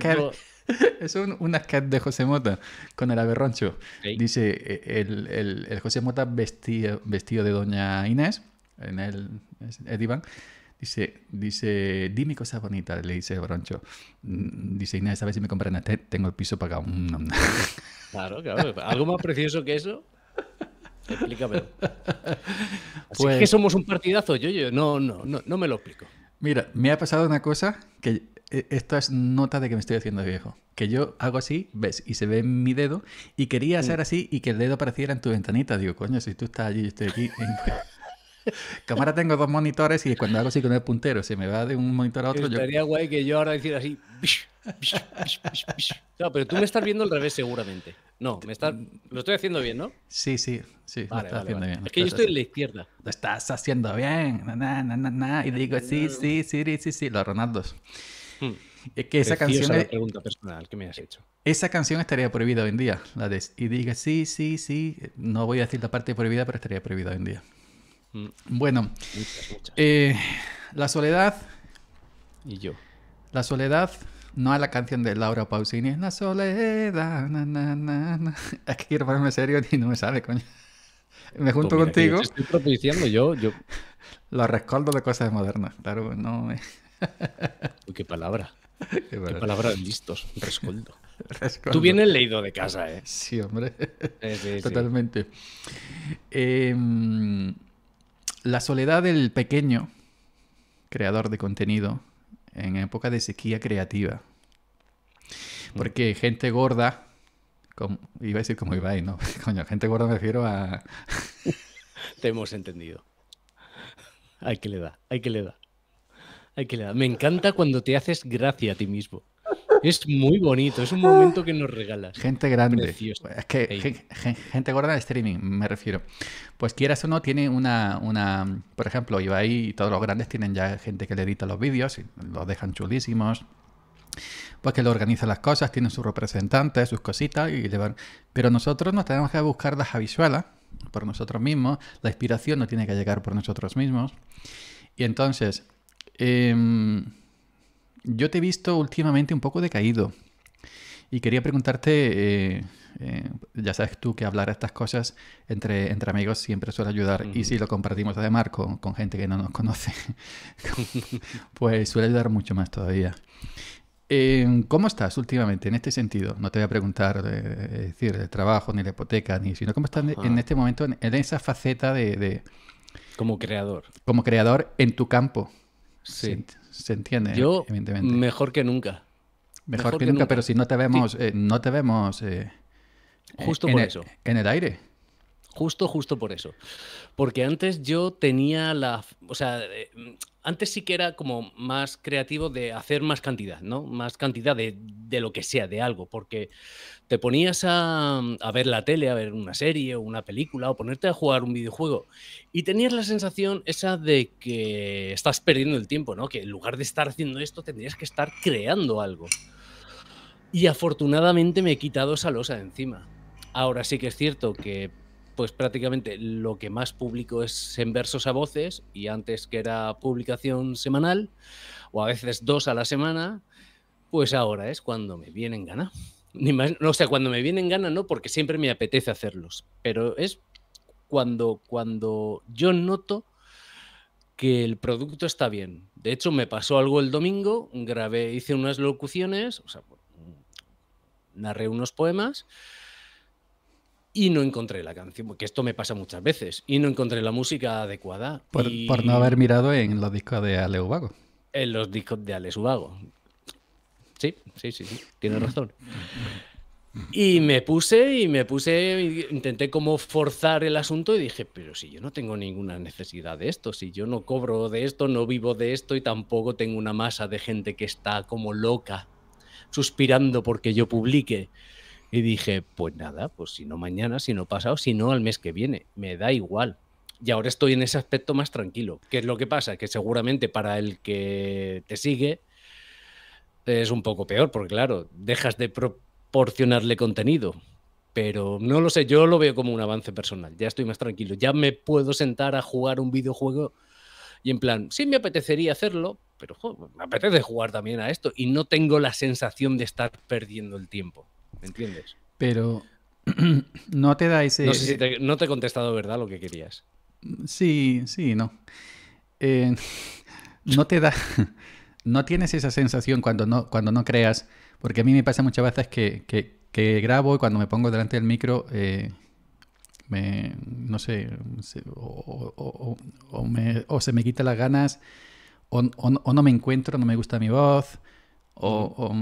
Es un, una de José Mota con el aberroncho. Dice eh, el, José Mota vestido, vestido de Doña Inés en el, Edivan, Dice, dice, dime cosas bonitas, le dice Broncho. Mm, dice Inés, ver si me compran a Tengo el piso pagado. Mm, claro, claro. ¿Algo más precioso que eso? Explícame. Así que pues somos un partidazo, yo, yo. No, no, no, no me lo explico. Mira, me ha pasado una cosa que e, esto es nota de que me estoy haciendo viejo. Que yo hago así, ves, y se ve mi dedo, y quería hacer así y que el dedo apareciera en tu ventanita. Digo, coño, si tú estás allí, yo estoy aquí. En... tengo dos monitores y cuando hago así con el puntero se me va de un monitor a otro. Estaría guay que yo ahora hiciera así. pero tú me estás viendo al revés seguramente. No, me estás... lo estoy haciendo bien, ¿no? Sí, sí, sí, lo estás haciendo bien. Es que yo estoy en la izquierda. Lo estás haciendo bien. y digo, sí, sí, sí, sí, sí, sí, los Ronaldos. Hmm. Es que esa canción. personal que me has hecho. Esa canción estaría prohibida hoy en día. La y diga sí, sí, sí. No voy a decir la parte prohibida, pero estaría prohibida hoy en día. Hmm. Bueno, eh, la soledad. Y yo. La soledad. No a la canción de Laura Pausini. Es La soledad. es que quiero ponerme serio y no me sale, coño. Me junto contigo. estoy propiciando yo, yo. Los rescoldo de cosas modernas. Claro, pues no es qué palabra. Qué, palabra listos. Rescoldo. Tú vienes leído de casa, ¿eh? Sí, hombre. Totalmente. Em, la soledad del pequeño creador de contenido en época de sequía creativa. Mm. Porque gente gorda, iba a decir como Ibai, ¿no? Coño, gente gorda me refiero a... Te hemos entendido. Hay que le da, hay que le da. Me encanta cuando te haces gracia a ti mismo. Es muy bonito, es un momento que nos regalas. Gente grande. Es que gente gorda de streaming, me refiero. Pues quieras o no, tiene una, Por ejemplo, ahí y todos los grandes tienen ya gente que le edita los vídeos y los dejan chulísimos. Pues que le organiza las cosas, tienen sus representantes, sus cositas y Pero nosotros nos tenemos que buscar la visual por nosotros mismos. La inspiración no tiene que llegar por nosotros mismos. Y entonces, Em, yo te he visto últimamente un poco decaído y quería preguntarte, eh, eh, ya sabes tú que hablar estas cosas entre, entre amigos siempre suele ayudar y si lo compartimos además con, con gente que no nos conoce, pues suele ayudar mucho más todavía. Em, ¿Cómo estás últimamente en este sentido? No te voy a preguntar, eh, de decir, trabajo, ni la hipoteca, ni sino cómo estás en este momento en, esa faceta de, de, Como creador. Como creador en tu campo. Sí. Se, entiende, Yo, Mejor que nunca. Mejor, que, nunca, pero si no te vemos, eh, no te vemos eh, justo eh, e eso. En el aire. Justo, justo por eso. Porque antes yo tenía la... O sea, eh, antes sí que era como más creativo de hacer más cantidad, ¿no? Más cantidad de, lo que sea, de algo. Porque te ponías a, a, ver la tele, a ver una serie o una película, o ponerte a jugar un videojuego. Y tenías la sensación esa de que estás perdiendo el tiempo, ¿no? Que en lugar de estar haciendo esto, tendrías que estar creando algo. Y afortunadamente me he quitado esa losa de encima. Ahora sí que es cierto que pues prácticamente lo que más publico es en versos a voces y antes que era publicación semanal o a veces dos a la semana, pues ahora es cuando me vienen gana. Ni más, no, o cuando me vienen gana no, porque siempre me apetece hacerlos, pero es cuando, cuando yo noto que el producto está bien. De hecho, me pasó algo el domingo, grabé, hice unas locuciones, narré unos poemas y no encontré la canción, porque esto me pasa muchas veces, y no encontré la música adecuada. Por, no haber mirado en los discos de Ale Ubago. En los discos de Ale Ubago. Sí, sí, sí, sí, tienes razón. Y me puse y me puse, intenté como forzar el asunto y dije, pero si yo no tengo ninguna necesidad de esto, si yo no cobro de esto, no vivo de esto y tampoco tengo una masa de gente que está como loca, suspirando porque yo publique. Y dije, pues nada, pues si no mañana, si no pasado, si no al mes que viene, me da igual. Y ahora estoy en ese aspecto más tranquilo. que es lo que pasa? Que seguramente para el que te sigue es un poco peor, porque claro, dejas de proporcionarle contenido. Pero no lo sé, yo lo veo como un avance personal. Ya estoy más tranquilo. Ya me puedo sentar a jugar un videojuego y en plan, sí me apetecería hacerlo, pero me apetece jugar también a esto. Y no tengo la sensación de estar perdiendo el tiempo. ¿me entiendes? Pero no te da ese... No, te, he contestado verdad lo que querías. Sí, sí, no. Eh, no te da... No tienes esa sensación cuando no, cuando no creas, porque a mí me pasa muchas veces que, que, grabo y cuando me pongo delante del micro... Eh, me, no sé, o, o, se me quita las ganas, o, no me encuentro, no me gusta mi voz, o,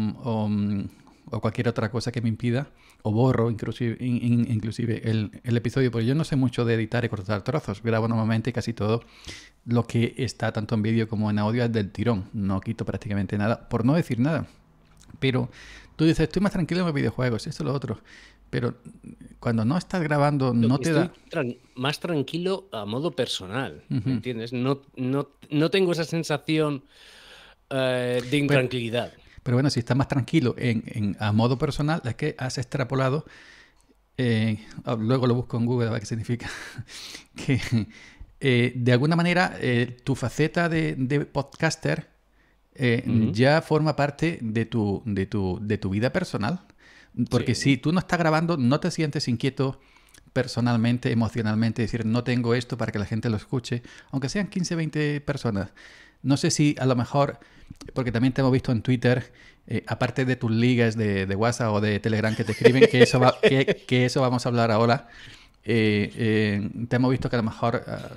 o cualquier otra cosa que me impida, o borro inclusive, inclusive el, episodio, porque yo no sé mucho de editar y cortar trozos. Grabo normalmente casi todo lo que está tanto en vídeo como en audio es del tirón. No quito prácticamente nada, por no decir nada. Pero tú dices, estoy más tranquilo en los videojuegos, esto lo otro. Pero cuando no estás grabando, no te da. más tranquilo a modo personal, entiendes? No, no, no tengo esa sensación eh, de intranquilidad. Pero bueno, si estás más tranquilo a modo personal, es que has extrapolado, eh, ah, luego lo busco en Google a ver qué significa, que eh, de alguna manera eh, tu faceta de, podcaster ya forma parte de tu, vida personal. Porque si tú no estás grabando, no te sientes inquieto personalmente, emocionalmente, decir, no tengo esto para que la gente lo escuche, aunque sean 15, 20 personas. No sé si a lo mejor, porque también te hemos visto en Twitter, eh, aparte de tus ligas de, de, WhatsApp o de Telegram que te escriben, que eso, va, que, eso vamos a hablar ahora. Eh, eh, te hemos visto que a lo mejor ah,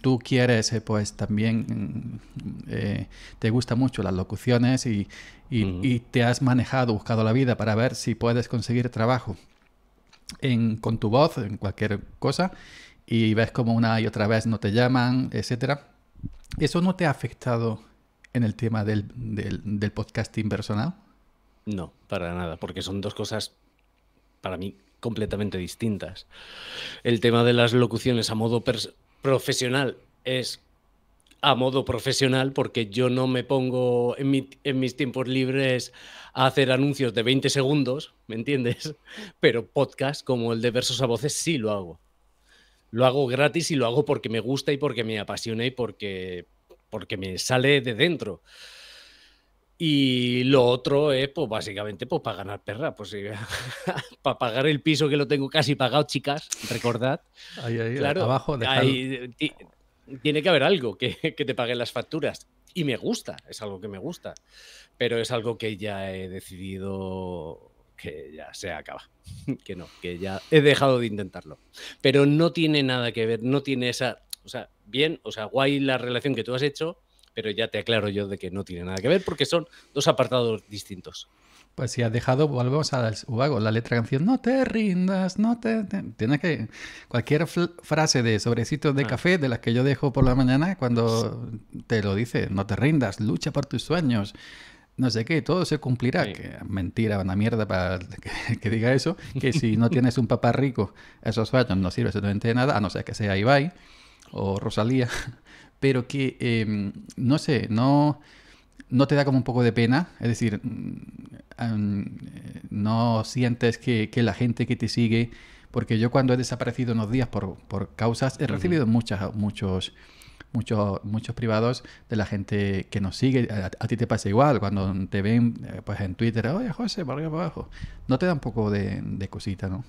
tú quieres, pues también mm, te gusta mucho las locuciones y, y, te has manejado, buscado la vida para ver si puedes conseguir trabajo en, con tu voz, en cualquier cosa, y ves como una y otra vez no te llaman, etcétera. ¿Eso no te ha afectado en el tema del, podcasting personal? No, para nada, porque son dos cosas para mí completamente distintas. El tema de las locuciones a modo profesional es a modo profesional porque yo no me pongo en, mis tiempos libres a hacer anuncios de 20 segundos, ¿me entiendes? Pero podcast como el de versos a voces sí lo hago lo hago gratis y lo hago porque me gusta y porque me apasiona y porque, porque me sale de dentro. Y lo otro es, pues básicamente, pues para ganar perra, pues para pagar el piso que lo tengo casi pagado, chicas, recordad. Ahí, ahí, claro, tiene que haber algo que, que te paguen las facturas. Y me gusta, es algo que me gusta, pero es algo que ya he decidido que ya se acaba, que no, que ya he dejado de intentarlo. Pero no tiene nada que ver, no tiene esa, o sea, bien, o sea, guay la relación que tú has hecho, pero ya te aclaro yo de que no tiene nada que ver porque son dos apartados distintos. Pues si has dejado, volvemos a la letra canción, no te rindas, no te... Tienes que... Cualquier frase de sobrecitos de ah. café de las que yo dejo por la mañana, cuando te lo dice, no te rindas, lucha por tus sueños, no sé qué, todo se cumplirá. Que, mentira, una mierda para que, diga eso. Que si no tienes un papá rico, esos fallos no sirven absolutamente de nada, a no ser que sea Ibai o Rosalía. Pero que, em, no sé, no, no te da como un poco de pena. Es decir, mm, eh, no sientes que, que, la gente que te sigue. Porque yo cuando he desaparecido unos días por, por causas, he recibido muchas, muchos muchos, muchos privados de la gente que nos sigue. A, ti te pasa igual, cuando te ven eh, pues, en Twitter, oye José, para abajo. ¿No te dan un poco de, cosita, no?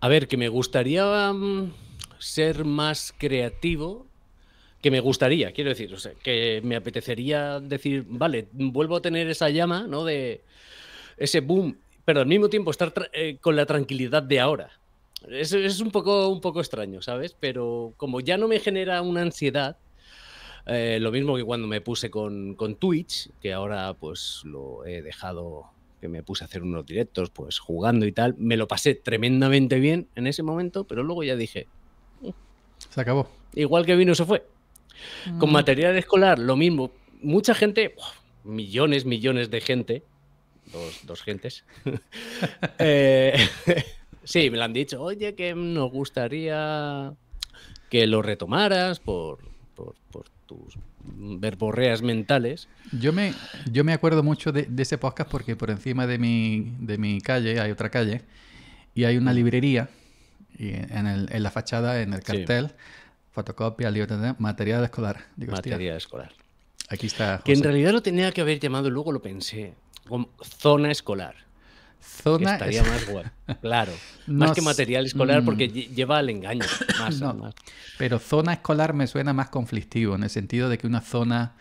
A ver, que me gustaría mm, ser más creativo que me gustaría, quiero decir, que me apetecería decir, vale, vuelvo a tener esa llama, ¿no? De ese boom, pero al mismo tiempo estar eh, con la tranquilidad de ahora. Es, es, un, poco, un poco extraño, ¿sabes? Pero como ya no me genera una ansiedad, eh, lo mismo que cuando me puse con, con, Twitch, que ahora pues lo he dejado, que me puse a hacer unos directos, pues jugando y tal, me lo pasé tremendamente bien en ese momento, pero luego ya dije... Mm, se acabó. Igual que vino, se fue. Con mm. material escolar, lo mismo. Mucha gente, millones, millones de gente, dos, dos gentes, eh, Sí, me lo han dicho, oye, que nos gustaría que lo retomaras por, tus verborreas mentales. Yo me, yo me acuerdo mucho de, ese podcast porque por encima de mi, calle hay otra calle y hay una mm. librería en, la fachada, en el cartel, fotocopia, material escolar. material escolar. Aquí está. Que en realidad lo tenía que haber llamado, luego lo pensé, zona escolar. Zona... Estaría más guay, claro. más que material escolar mm. porque lleva al engaño. Pero zona escolar me suena más conflictivo, en el sentido de que una zona...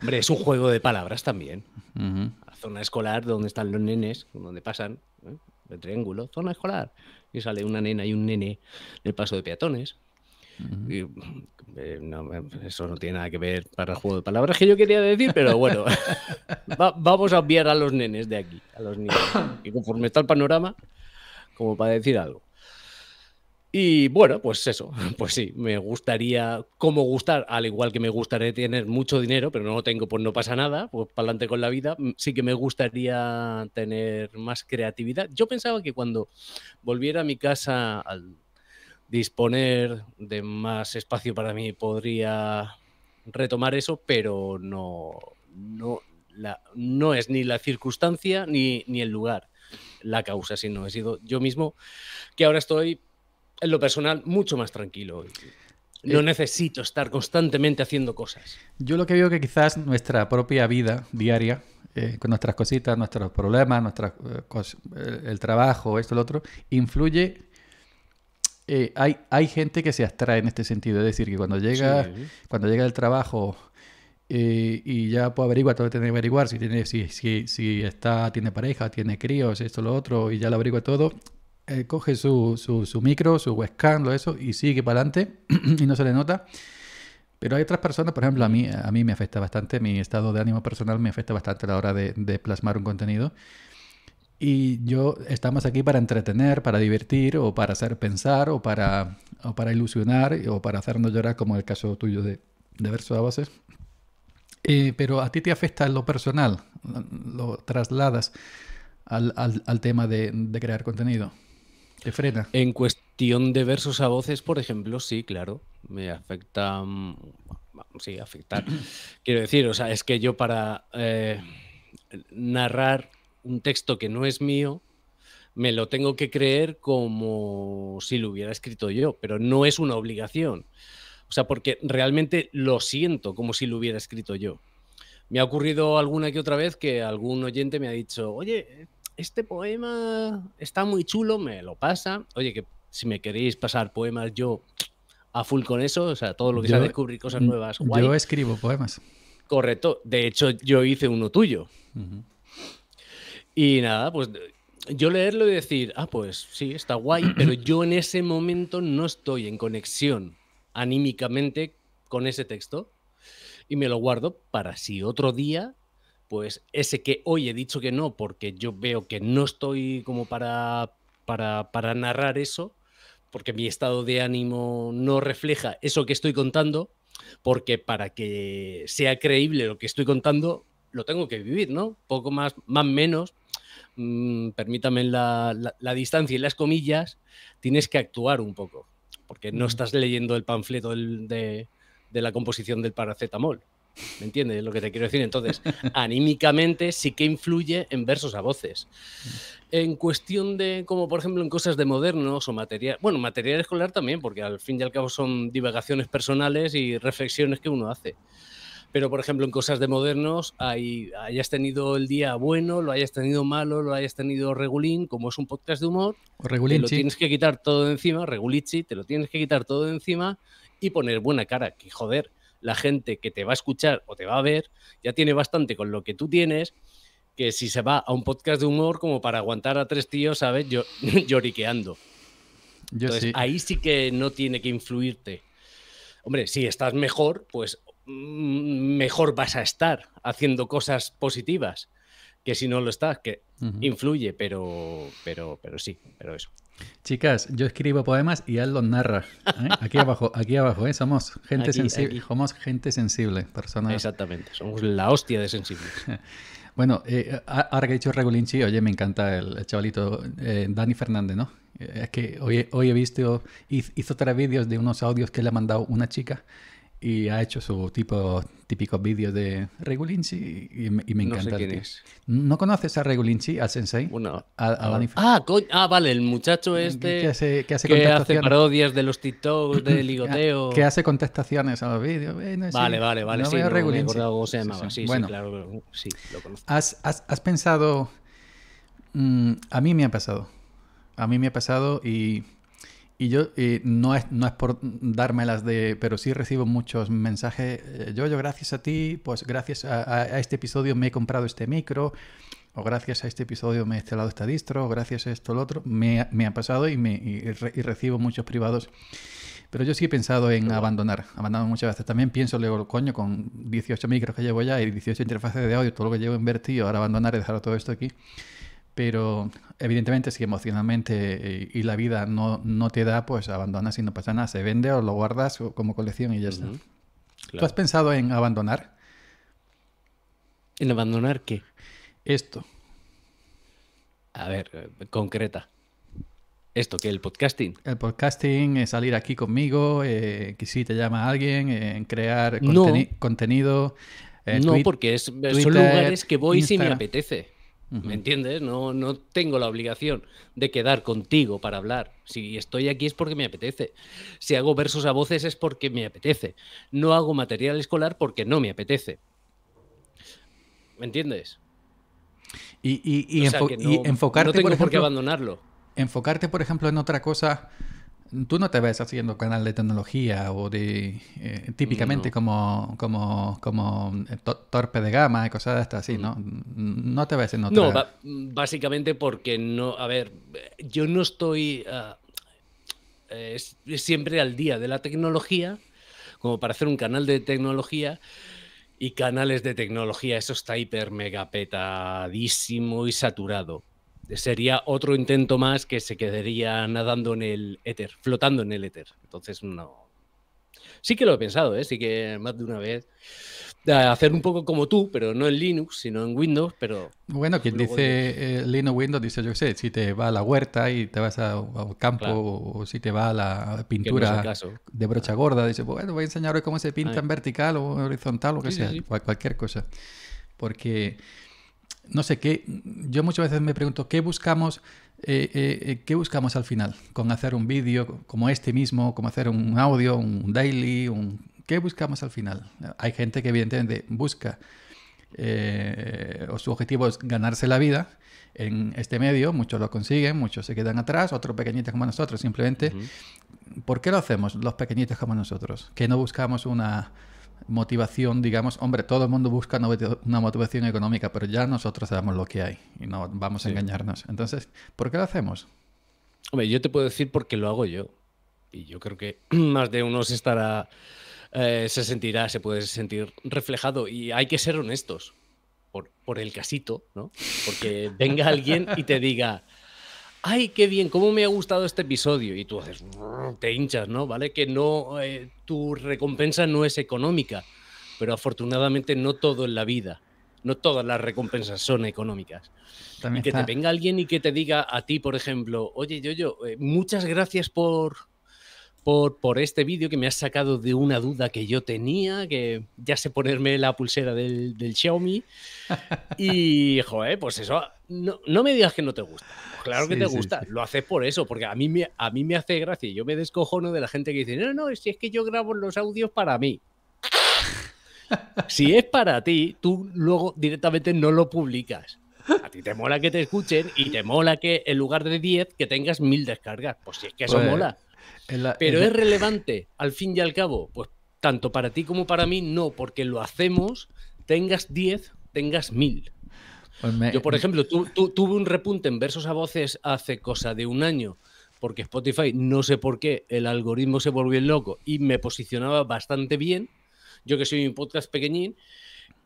Hombre, es un juego de palabras también. zona escolar, donde están los nenes, donde pasan, ¿Eh? el triángulo, zona escolar. Y sale una nena y un nene en el paso de peatones. Eh, eh, eso no tiene nada que ver para el juego de palabras que yo quería decir, pero bueno, vamos a enviar a los nenes de aquí, a los niños. Y conforme está el panorama, como para decir algo. Y bueno, pues eso, pues sí, me gustaría, como gustar, al igual que me gustaría tener mucho dinero, pero no lo tengo, pues no pasa nada, pues para adelante con la vida, mm, sí que me gustaría tener más creatividad. Yo pensaba que cuando volviera a mi casa al disponer de más espacio para mí podría retomar eso, pero no, no, la, no es ni la circunstancia ni, ni el lugar la causa, sino he sido yo mismo que ahora estoy en lo personal mucho más tranquilo. No eh, necesito estar constantemente haciendo cosas. Yo lo que veo que quizás nuestra propia vida diaria, eh, con nuestras cositas, nuestros problemas, nuestras, eh, el trabajo, esto, el otro, influye eh, hay, hay gente que se abstrae en este sentido, es decir, que cuando llega, cuando llega el trabajo eh, y ya puede averiguar todo averiguar, si, tiene, si, si, si está, tiene pareja, tiene críos, esto, lo otro, y ya lo averigua todo, eh, coge su, su, micro, su webcam, lo eso, y sigue para adelante y no se le nota. Pero hay otras personas, por ejemplo, a mí, a mí me afecta bastante, mi estado de ánimo personal me afecta bastante a la hora de plasmar un contenido. Y yo estamos aquí para entretener, para divertir o para hacer pensar o para, para ilusionar o para hacernos llorar como el caso tuyo de, de a Voces. Eh, pero a ti te afecta lo personal, lo trasladas al, al, al tema de, de, crear contenido. ¿Te frena? En cuestión de versos a voces, por ejemplo, sí, claro. Me afecta. Mm, sí, afectar. Quiero decir, o sea, es que yo para eh, narrar un texto que no es mío, me lo tengo que creer como si lo hubiera escrito yo, pero no es una obligación. O sea, porque realmente lo siento como si lo hubiera escrito yo. Me ha ocurrido alguna que otra vez que algún oyente me ha dicho, oye, este poema está muy chulo, me lo pasa. Oye, que si me queréis pasar poemas yo a full con eso, o sea, todo lo que sea descubrir cosas nuevas. Yo escribo poemas. Correcto. De hecho, yo hice uno tuyo. Y nada, pues yo leerlo y decir, ah, pues sí, está guay, pero yo en ese momento no estoy en conexión anímicamente con ese texto y me lo guardo para si otro día, pues ese que hoy he dicho que no, porque yo veo que no estoy como para, para, narrar eso, porque mi estado de ánimo no refleja eso que estoy contando, porque para que sea creíble lo que estoy contando, lo tengo que vivir, ¿no? Poco más, más menos, Mm, permítame la, distancia y las comillas, tienes que actuar un poco, porque no estás leyendo el panfleto de, de, la composición del paracetamol. ¿Me entiendes lo que te quiero decir? Entonces, anímicamente sí que influye en versos a voces. Mm. En cuestión de, como por ejemplo en cosas de modernos o material, bueno, material escolar también, porque al fin y al cabo son divagaciones personales y reflexiones que uno hace. Pero, por ejemplo, en cosas de modernos, hay, hayas tenido el día bueno, lo hayas tenido malo, lo hayas tenido regulín, como es un podcast de humor, te lo tienes que quitar todo de encima, regulichi, te lo tienes que quitar todo de encima y poner buena cara, que joder, la gente que te va a escuchar o te va a ver ya tiene bastante con lo que tú tienes, que si se va a un podcast de humor como para aguantar a tres tíos, ¿sabes? Yo, lloriqueando. Entonces, ahí sí que no tiene que influirte. Hombre, si estás mejor, pues Mm, mejor vas a estar haciendo cosas positivas que si no lo estás, que influye, pero, pero, pero sí, pero eso. Chicas, yo escribo poemas y él los narra. ¿eh? Aquí abajo, aquí abajo, ¿eh? somos gente sensible, somos gente sensible, personas. Exactamente, somos la hostia de sensibles. bueno, eh, ahora que he dicho Regulinchi, oye, me encanta el, chavalito Dani Fernández, ¿no? Es que hoy, hoy he visto, hizo, hizo tres vídeos de unos audios que le ha mandado una chica y ha hecho su tipo típico vídeos de Regulinci y, me encanta. No, quién es. ¿No conoces a Regulinci al sensei? Ah, bueno, ah, ah, vale, el muchacho este que hace, que que hace parodias de los TikToks de ligoteo. que hace contestaciones a los vídeos. vale, eh, vale, vale. No sí, no, me cómo se llamaba. Sí, bueno, sí claro, sí, lo conozco. Has, pensado... Mm, a mí me ha pasado. A mí me ha pasado y y yo, no, es, no es por dármelas de, pero sí recibo muchos mensajes, eh, yo, yo gracias a ti, pues gracias a, este episodio me he comprado este micro, o gracias a este episodio me he instalado esta distro, o gracias a esto, el otro, me, me ha pasado y, me, y, recibo muchos privados. Pero yo sí he pensado en abandonar, abandonar muchas veces. También pienso, luego, coño, con 18 micros que llevo ya y 18 interfaces de audio, todo lo que llevo invertido, ahora abandonar y dejar todo esto aquí pero evidentemente si emocionalmente eh, y, la vida no, te da, pues abandonas y no pasa nada, se vende o lo guardas como colección y ya está. ¿Tú has pensado en abandonar? ¿En abandonar qué? Esto. A ver, eh, concreta. ¿Esto qué? ¿El podcasting? El podcasting, es eh, salir aquí conmigo, que si te llama alguien, eh, crear contenido. no, porque es, son lugares que voy si me apetece. ¿Me entiendes? No, no tengo la obligación de quedar contigo para hablar. Si estoy aquí es porque me apetece. Si hago versos a voces es porque me apetece. No hago material escolar porque no me apetece. ¿Me entiendes? Y, y, enfocarte. tengo por qué abandonarlo. Enfocarte, por ejemplo, en otra cosa tú no te ves haciendo canal de tecnología o de eh, típicamente como, como, eh, torpe de gama y cosas de estas así, mm. ¿no? No te ves en otra... No, básicamente porque no, a ver, yo no estoy ah, eh, siempre al día de la tecnología, como para hacer un canal de tecnología. Y canales de tecnología, eso está hiper mega y saturado sería otro intento más que se quedaría nadando en el éter, flotando en el éter. Entonces, no. Sí que lo he pensado, ¿eh? sí que más de una vez. Hacer un poco como tú, pero no en Linux, sino en Windows, pero... Bueno, quien dice eh, Linux, Windows, dice, yo sé, si te va a la huerta y te vas a, campo, o, si te va a la pintura de brocha ah. gorda, dice, bueno, voy a enseñaros cómo se pinta en vertical o horizontal, o que sea, cualquier cosa. Porque no sé qué, yo muchas veces me pregunto qué buscamos, eh, eh, eh, qué buscamos al final con hacer un vídeo como este mismo, como hacer un audio, un daily, un, qué buscamos al final. Hay gente que evidentemente busca o su objetivo es ganarse la vida en este medio, muchos lo consiguen, muchos se quedan atrás, otros pequeñitos como nosotros, simplemente. ¿Por qué lo hacemos los pequeñitos como nosotros? Que no buscamos una motivación, digamos, hombre, todo el mundo busca una motivación económica, pero ya nosotros sabemos lo que hay y no vamos a engañarnos. Entonces, ¿por qué lo hacemos? Hombre, yo te puedo decir porque lo hago yo. Y yo creo que más de uno se estará, eh, se sentirá, se puede sentir reflejado. Y hay que ser honestos por, por el casito, ¿no? Porque venga alguien y te diga, ¡ay, qué bien! ¿Cómo me ha gustado este episodio? Y tú haces, mm, te hinchas, ¿no? ¿Vale? Que no, eh, tu recompensa no es económica, pero afortunadamente no todo en la vida, no todas las recompensas son económicas. También y que te venga alguien y que te diga a ti, por ejemplo, oye, yo, yo, eh, muchas gracias por por, por este vídeo que me has sacado de una duda que yo tenía, que ya sé ponerme la pulsera del, Xiaomi. Y, joder, pues eso, no, me digas que no te gusta. Claro que te gusta, lo haces por eso, porque a mí, me, a mí me hace gracia. Yo me descojono de la gente que dice, no, no, si es que yo grabo los audios para mí. si es para ti, tú luego directamente no lo publicas. A ti te mola que te escuchen y te mola que en lugar de 10 que tengas mil descargas. Pues si es que eso pues, mola. Pero es relevante, al fin y al cabo, pues tanto para ti como para mí, no, porque lo hacemos, tengas 10, tengas 1000. Pues yo, por ejemplo, tuve un repunte en versos a voces hace cosa de un año, porque Spotify, no sé por qué, el algoritmo se volvió loco y me posicionaba bastante bien. Yo que soy un podcast pequeñín,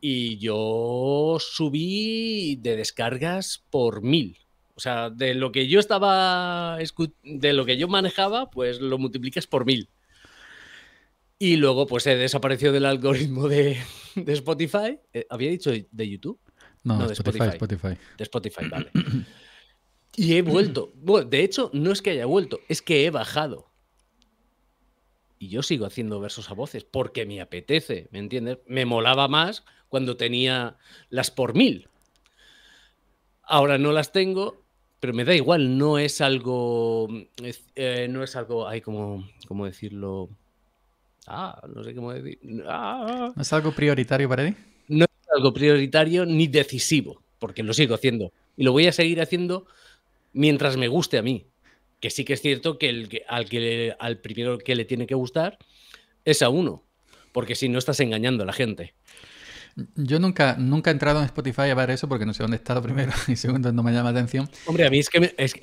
y yo subí de descargas por mil. O sea, de lo que yo estaba, de lo que yo manejaba, pues lo multiplicas por mil. Y luego, pues se desapareció del algoritmo de, Spotify. Eh, ¿Había dicho de YouTube? No, de Spotify, De Spotify, vale. y he vuelto. de hecho, no es que haya vuelto, es que he bajado. Y yo sigo haciendo versos a voces porque me apetece, ¿me entiendes? Me molaba más cuando tenía las por mil. Ahora no las tengo pero me da igual, no es algo, eh, no es algo, hay como, ¿cómo decirlo? Ah, no sé cómo decir. Ah. es algo prioritario para ti? No es algo prioritario ni decisivo, porque lo sigo haciendo y lo voy a seguir haciendo mientras me guste a mí. Que sí que es cierto que, el, al, que al primero que le tiene que gustar es a uno, porque si no estás engañando a la gente. Yo nunca, nunca he entrado en Spotify a ver eso porque no sé dónde he estado primero y segundo no me llama la atención. Hombre, a mí es que me, es,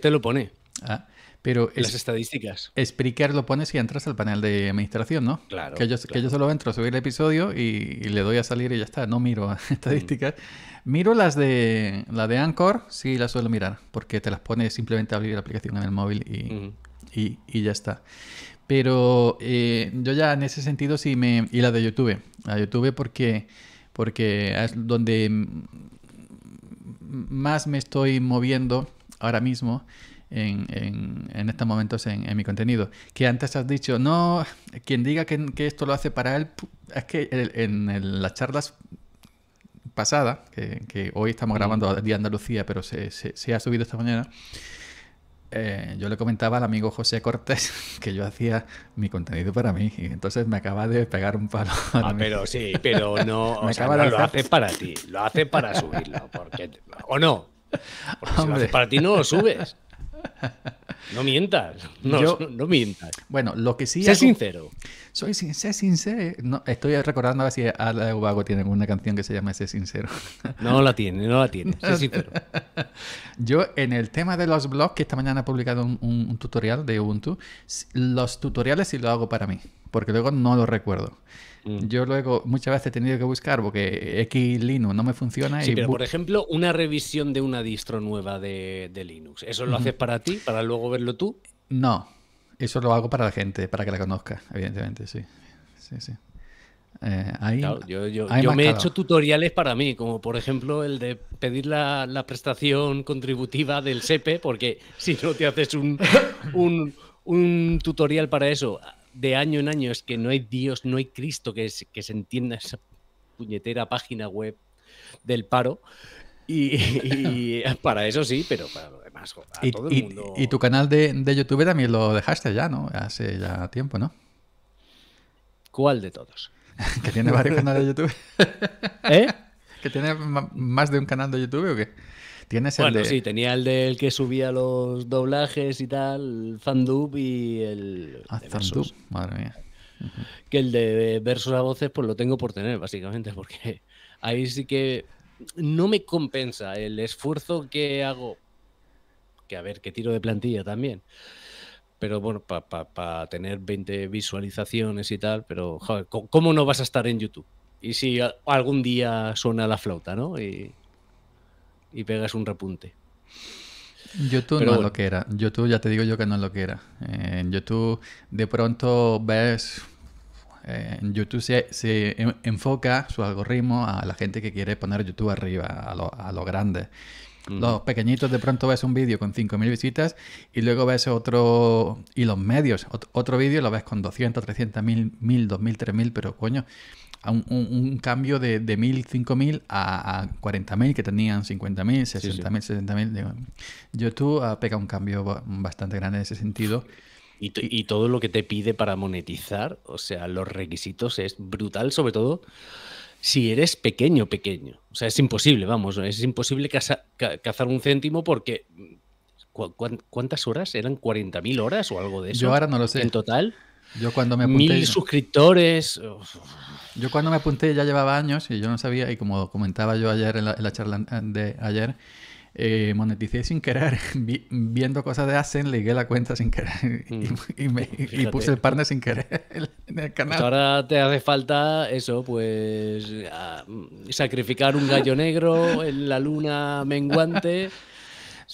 te lo pone. Ah, pero las estadísticas. explicar lo pones si entras al panel de administración, ¿no? Claro. Que yo, solo entro a subir el episodio y, le doy a salir y ya está. No miro estadísticas. Mm. Miro las de la de Anchor, sí las suelo mirar porque te las pone simplemente abrir la aplicación en el móvil y, y ya está. Pero eh, yo ya en ese sentido sí me... Y la de YouTube. La de YouTube porque, porque es donde más me estoy moviendo ahora mismo en, estos momentos en, mi contenido. Que antes has dicho, no, quien diga que, esto lo hace para él, es que en, las charlas pasadas, que, hoy estamos grabando de Andalucía, pero se, se, se ha subido esta mañana, eh, yo le comentaba al amigo José Cortés que yo hacía mi contenido para mí y entonces me acaba de pegar un palo. Ah, pero sí, pero no, lo hace para ti, lo hace para subirlo. Porque... ¿O no? para ti no lo subes. No mientas, no, mientas. Bueno, lo que sí... Sé sincero. Soy sé sincero. No, estoy recordando a ver si Ala Ubago tiene una canción que se llama Sé sincero. No la tiene, no la tiene. Sé sincero. Yo en el tema de los blogs, que esta mañana ha publicado un, tutorial de Ubuntu, los tutoriales sí lo hago para mí porque luego no lo recuerdo. Mm. Yo luego muchas veces he tenido que buscar porque X Linux no me funciona. Sí, pero por ejemplo, una revisión de una distro nueva de, Linux, ¿eso lo haces para ti, para luego verlo tú? No, eso lo hago para la gente, para que la conozca, evidentemente, sí. Sí, sí. Eh, ahí, yo, me he hecho tutoriales para mí, como por ejemplo el de pedir la, prestación contributiva del SEPE, porque si no te haces un, un, un tutorial para eso, de año en año es que no hay Dios, no hay Cristo que, que se entienda esa puñetera página web del paro. Y, para eso sí, pero para lo demás, a y, todo el y, tu canal de, de, YouTube también lo dejaste ya, ¿no? Hace ya tiempo, ¿no? ¿Cuál de todos? que tiene varios canales de YouTube. ¿Eh? ¿Que tiene más de un canal de YouTube o qué? Tienes bueno, sí, tenía el del que subía los doblajes y tal, Fandub y el... Ah, Fandub, madre mía. Que el de versos a voces pues lo tengo por tener, básicamente, porque ahí sí que no me compensa el esfuerzo que hago, que a ver, que tiro de plantilla también, pero bueno, para tener 20 visualizaciones y tal, pero joder, ¿cómo no vas a estar en YouTube? Y si algún día suena la flauta, ¿no? Y, y pegas un repunte. YouTube no lo que era. YouTube ya te digo yo que no es lo que era. Eh, en YouTube de pronto ves... Eh, en YouTube se, enfoca su algoritmo a la gente que quiere poner YouTube arriba, a lo, a lo grande. Los pequeñitos de pronto ves un vídeo con 5.000 visitas y luego ves otro... Y los medios, otro, otro vídeo lo ves con 200, 300.000, 1.000, 2.000, 3.000, pero coño, un, cambio de, de 1.000, 5.000 a, a 40.000 que tenían 50.000, 60.000, 60.000. Yo 70.000. YouTube ha pegado un cambio bastante grande en ese sentido. Y, todo lo que te pide para monetizar, o sea, los requisitos es brutal, sobre todo si eres pequeño, pequeño. O sea, es imposible, vamos, es imposible cazar un céntimo porque mm, cuántas horas? ¿Eran 40.000 horas o algo de eso? Yo ahora no lo sé. En total. Yo cuando me apunté, Mil suscriptores. Yo cuando me apunté ya llevaba años y yo no sabía, y como comentaba yo ayer en la, charla de ayer, eh, moneticé sin querer, viendo cosas de Asen, ligué la cuenta sin querer y, mm. puse el partner sin querer en el canal. ahora te hace falta eso, pues sacrificar un gallo negro en la luna menguante.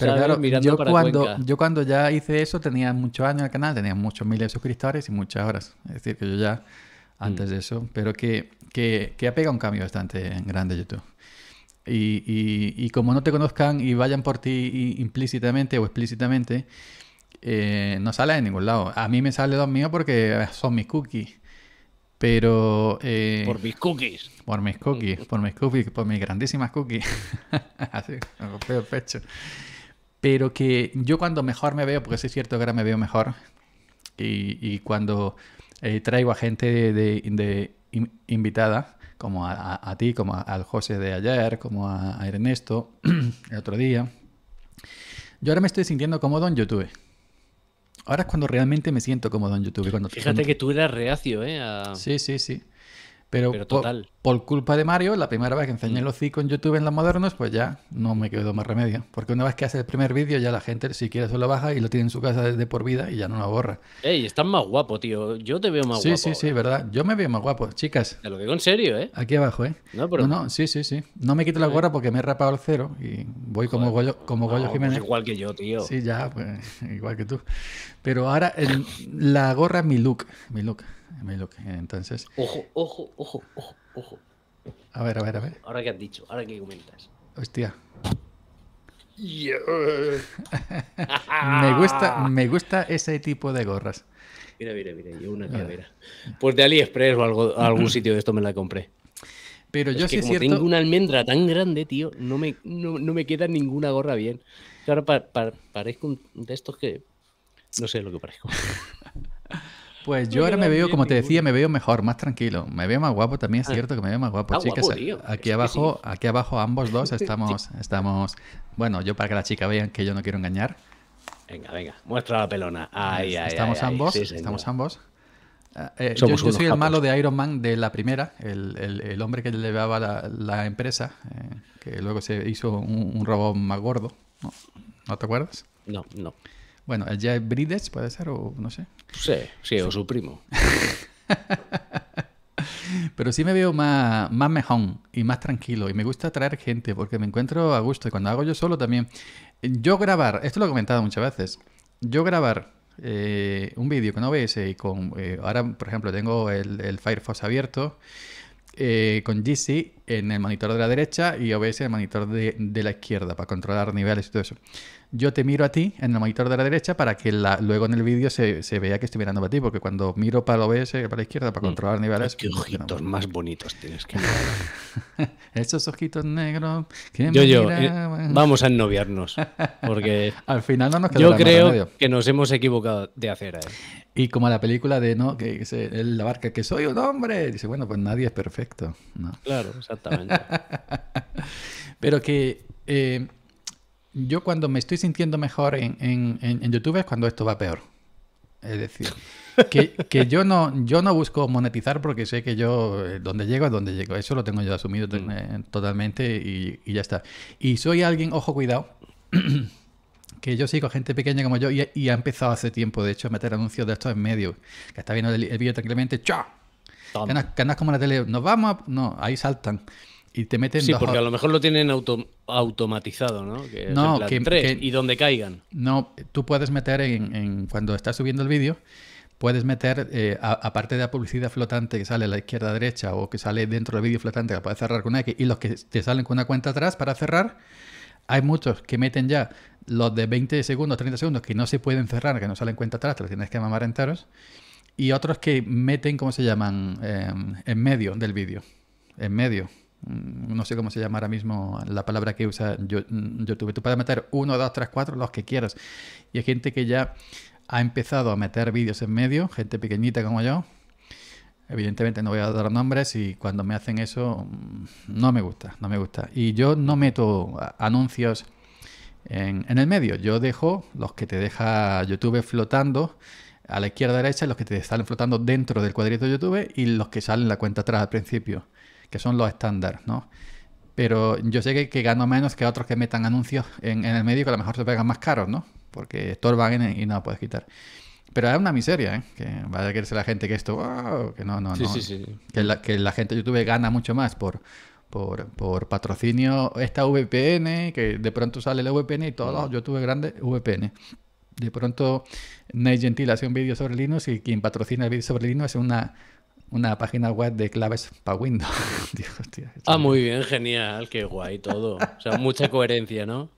Pero yo, cuando, yo cuando ya hice eso tenía muchos años en el canal, tenía muchos miles de suscriptores y muchas horas. Es decir, que yo ya antes mm. de eso, pero que, que, ha pegado un cambio bastante grande YouTube. Y, como no te conozcan y vayan por ti implícitamente o explícitamente, eh, no sale de ningún lado. A mí me sale dos míos porque son mis cookies. Pero. Eh, por mis cookies. Por mis cookies, por mis cookies, por mis grandísimas cookies. Así, me el pecho pero que yo cuando mejor me veo, porque es cierto que ahora me veo mejor, y, cuando eh, traigo a gente de, invitada, como a, ti, como al José de ayer, como a, Ernesto el otro día, yo ahora me estoy sintiendo cómodo en YouTube. Ahora es cuando realmente me siento cómodo en YouTube. Fíjate que tú eras reacio, ¿eh? Sí, sí, sí. Pero, Por, culpa de Mario, la primera vez que enseñé mm. el hocico en YouTube en los modernos, pues ya no me quedó más remedio. Porque una vez que haces el primer vídeo, ya la gente, si quiere, se lo baja y lo tiene en su casa desde por vida y ya no lo borra. Ey, estás más guapo, tío. Yo te veo más guapo. Sí, sí, sí, verdad. Yo me veo más guapo, chicas. Te lo digo en serio, ¿eh? Aquí abajo, ¿eh? No, pero... no, sí, sí, sí. No me quito la gorra porque me he rapado el cero y voy como Goyo, como pues Jiménez. igual que yo, tío. Sí, ya, pues igual que tú. Pero ahora la gorra es mi look, mi look. Entonces. Ojo, ojo, ojo, ojo, ojo. A ver, a ver, a ver. Ahora que has dicho, ahora que comentas. Hostia. me gusta, me gusta ese tipo de gorras. Mira, mira, mira, yo una Pues de AliExpress o algún sitio de esto me la compré. Pero yo sí como cierto... tengo una almendra tan grande, tío, no me, no, me queda ninguna gorra bien. claro parezco de estos que... No sé lo que parezco. Pues yo ahora me veo, como te decía, me veo mejor, más tranquilo. Me veo más guapo también, es ah. cierto que me veo más guapo. Chicas, aquí abajo, aquí abajo ambos dos estamos, estamos. Bueno, yo para que la chica vea que yo no quiero engañar. Venga, venga, muestra la pelona. Ahí, ahí, estamos, ambos, ah, estamos eh, ambos, yo, soy el malo de Iron Man de la primera, el, hombre que llevaba la, empresa, eh, que luego se hizo un, robot más gordo. ¿No te acuerdas? No, no. Bueno, ya es Brides, puede ser, o no sé. Sí, sí, o su primo. Pero sí me veo más, más y más tranquilo. Y me gusta traer gente porque me encuentro a gusto. Y cuando hago yo solo también. Yo grabar, esto lo he comentado muchas veces. Yo grabar eh, un vídeo con OBS y con. Eh, ahora, por ejemplo, tengo el, Firefox abierto. Eh, con GC en el monitor de la derecha y OBS en el monitor de la izquierda para controlar niveles y todo eso yo te miro a ti en el monitor de la derecha para que luego en el vídeo se, vea que estoy mirando para ti, porque cuando miro para OBS, eh, para la izquierda, para mm. controlar niveles... ¡Qué pues, ojitos más bonitos tienes que mirar! Esos ojitos negros... Yo, yo, eh, vamos a ennoviarnos, porque... Al final no nos Yo creo que nos hemos equivocado de hacer a eh. él. Y como la película de, ¿no? Que la barca, que soy un hombre. Dice, bueno, pues nadie es perfecto. Claro, exactamente. Pero que yo cuando me estoy sintiendo mejor en, YouTube es cuando esto va peor. Es decir, que, yo, no, yo no busco monetizar porque sé que yo eh, donde llego es donde llego. Eso lo tengo yo asumido mm. eh, totalmente y, ya está. Y soy alguien, ojo, cuidado, que yo sigo gente pequeña como yo y, ha empezado hace tiempo, de hecho, a meter anuncios de estos en medio. Que está viendo el, vídeo tranquilamente, ¡cha! Canas, como la tele, nos vamos, no, ahí saltan y te meten sí, porque a lo mejor lo tienen automatizado, ¿no? Que no, que, y donde caigan. No, tú puedes meter en, cuando estás subiendo el vídeo, puedes meter, eh, aparte de la publicidad flotante que sale a la izquierda derecha o que sale dentro del vídeo flotante, la puedes cerrar con una X, y los que te salen con una cuenta atrás para cerrar, hay muchos que meten ya los de 20 segundos, 30 segundos, que no se pueden cerrar, que no salen cuenta atrás, te los tienes que mamar enteros, y otros que meten, ¿cómo se llaman? Em, en medio del vídeo. En medio Mm, no sé cómo se llama ahora mismo la palabra que usa mm, YouTube. Tú puedes meter uno, dos, tres, cuatro, los que quieras. Y hay gente que ya ha empezado a meter vídeos en medio, gente pequeñita como yo. Evidentemente no voy a dar nombres y cuando me hacen eso mm, no me gusta, no me gusta. Y yo no meto anuncios en, el medio. Yo dejo los que te deja YouTube flotando a la izquierda derecha, los que te salen flotando dentro del cuadrito de YouTube y los que salen la cuenta atrás al principio que son los estándares, ¿no? Pero yo sé que, que, gano menos que otros que metan anuncios en, el medio que a lo mejor se pegan más caros, ¿no? Porque estorban y no puedes quitar. Pero es una miseria, ¿eh? Que vaya a creerse la gente que esto, que no, no, no. Sí, sí. Que, la, que la gente de YouTube gana mucho más por, por, patrocinio esta VPN, que de pronto sale la VPN y todo. los mm. YouTube grandes VPN. De pronto Nate Gentil hace un vídeo sobre Linux y quien patrocina el vídeo sobre Linux es una, una página web de claves para Windows. Dios, ah, muy bien, genial, qué guay todo. O sea, mucha coherencia, ¿no?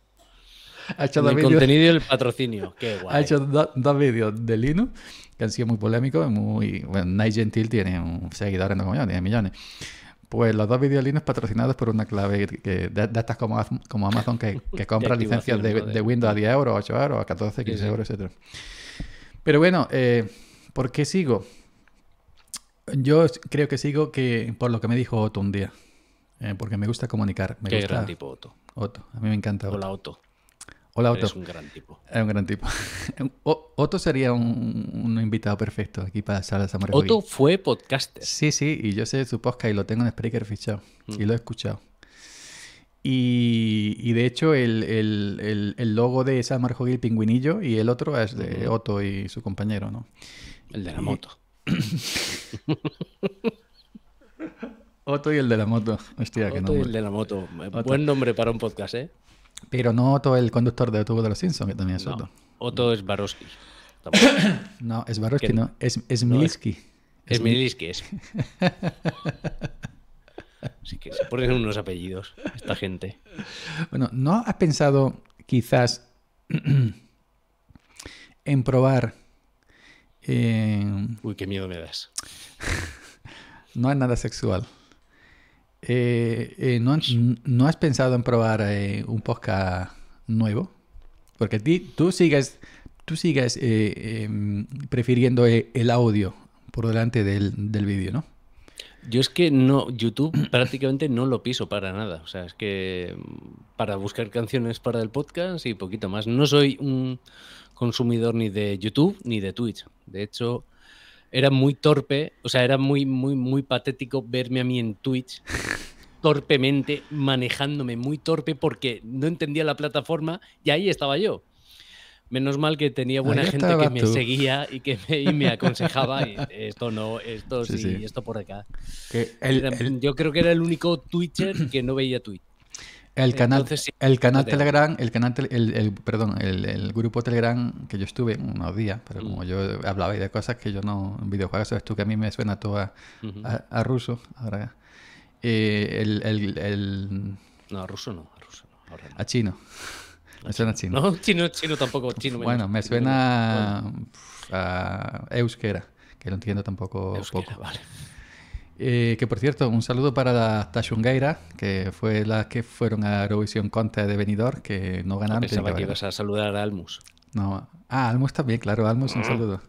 Ha hecho el contenido y el patrocinio, qué guay. Ha hecho dos vídeos de Linux que han sido muy polémicos, muy... Bueno, Night Gentil tiene un seguidor en como millones, tiene millones. Pues los dos vídeos Linux patrocinados por una clave que, de, estas como, Amazon que, compra licencias de, Windows a 10 euros, 8 euros, a 14, 15 euros, etc. Pero bueno, eh, ¿por qué sigo? Yo creo que sigo que por lo que me dijo Otto un día. Eh, porque me gusta comunicar. Qué gran tipo Otto. Otto. A mí me encanta Otto. Hola Otto. Hola Otto. Es un gran tipo. Es un gran tipo. Otto sería un, invitado perfecto aquí para Sala Samurai. Otto fue podcaster. Sí, sí, y yo sé su podcast y lo tengo en Spreaker fichado. Y mm. lo he escuchado. Y, de hecho, el, logo de esa es el pingüinillo, y el otro es de Otto y su compañero, ¿no? El de la moto. Otto y el de la moto. Otto y el de la moto. Buen nombre para un podcast, ¿eh? Pero no Otto, el conductor de autobús de los Simpsons, que también es Otto. Otto es Baroski. no, es Baroski, no. Es, es es, Así que se ponen unos apellidos esta gente. Bueno, ¿no has pensado quizás en probar eh, Uy, qué miedo me das. no hay nada sexual. Eh, eh, no, has pensado en probar un podcast nuevo? Porque ti, tú sigues, tú sigues em, prefiriendo el audio por delante del, del vídeo, ¿no? Yo es que no, YouTube prácticamente no lo piso para nada. O sea, es que mm, para buscar canciones para el podcast y poquito más. No soy un consumidor ni de YouTube ni de Twitch. De hecho, era muy torpe, o sea, era muy, muy, muy patético verme a mí en Twitch torpemente, manejándome muy torpe porque no entendía la plataforma y ahí estaba yo. Menos mal que tenía buena gente que me seguía y que me, aconsejaba esto no, esto sí, esto por acá. Yo creo que era el único Twitcher que no veía Twitch. El canal, el canal Telegram, el canal, el, perdón, el, grupo Telegram que yo estuve unos días, pero mm. como yo hablaba de cosas que yo no, videojuegos, sabes tú que a mí me suena todo a, a, ruso, ahora, eh, No, a ruso no, a chino. Me suena a chino. No, chino, chino tampoco, chino. Bueno, me suena a, euskera, que no entiendo tampoco poco. Eh, que por cierto, un saludo para la Tashungaira, que fue las que fueron a Eurovisión Conte de Benidorm, que no ganaron. Pensaba que ibas a saludar a Almus. No. Ah, Almus también, claro, Almus, un ah. saludo.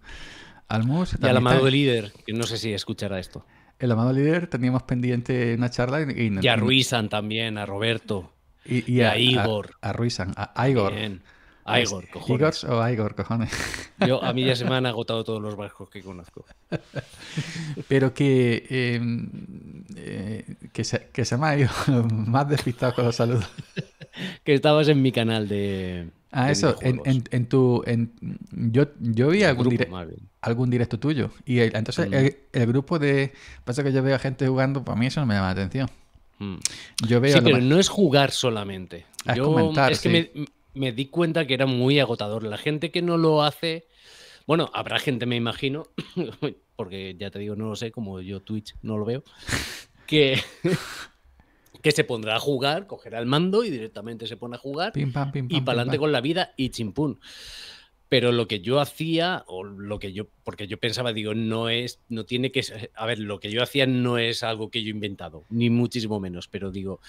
Almus. Y al amado líder, que no sé si escuchará esto. El amado líder, teníamos pendiente una charla. Y, y a Ruizan también, a Roberto. Y, a, Igor. A, Ruizan, a Igor. A pues, Igor, cojones. o a Igor, cojones. Yo, a mí ya se me han agotado todos los barcos que conozco. Pero que, em, eh, que, se, me ha ido más despistado con los saludos. que estabas en mi canal de. Ah, eso, en, tu. yo, yo vi algún, algún directo tuyo. Y entonces mm. el, grupo de. Pasa que yo veo a gente jugando, para pues mí eso no me llama la atención. Mm. Yo veo sí, pero no es jugar solamente. Ah, es es que me, me di cuenta que era muy agotador. La gente que no lo hace, bueno, habrá gente, me imagino, porque ya te digo, no lo sé, como yo Twitch no lo veo, que, que se pondrá a jugar, cogerá el mando y directamente se pone a jugar y para adelante con la vida y chimpún. Pero lo que yo hacía, o lo que yo, porque yo pensaba, digo, no es, no tiene que a ver, lo que yo hacía no es algo que yo he inventado, ni muchísimo menos, pero digo,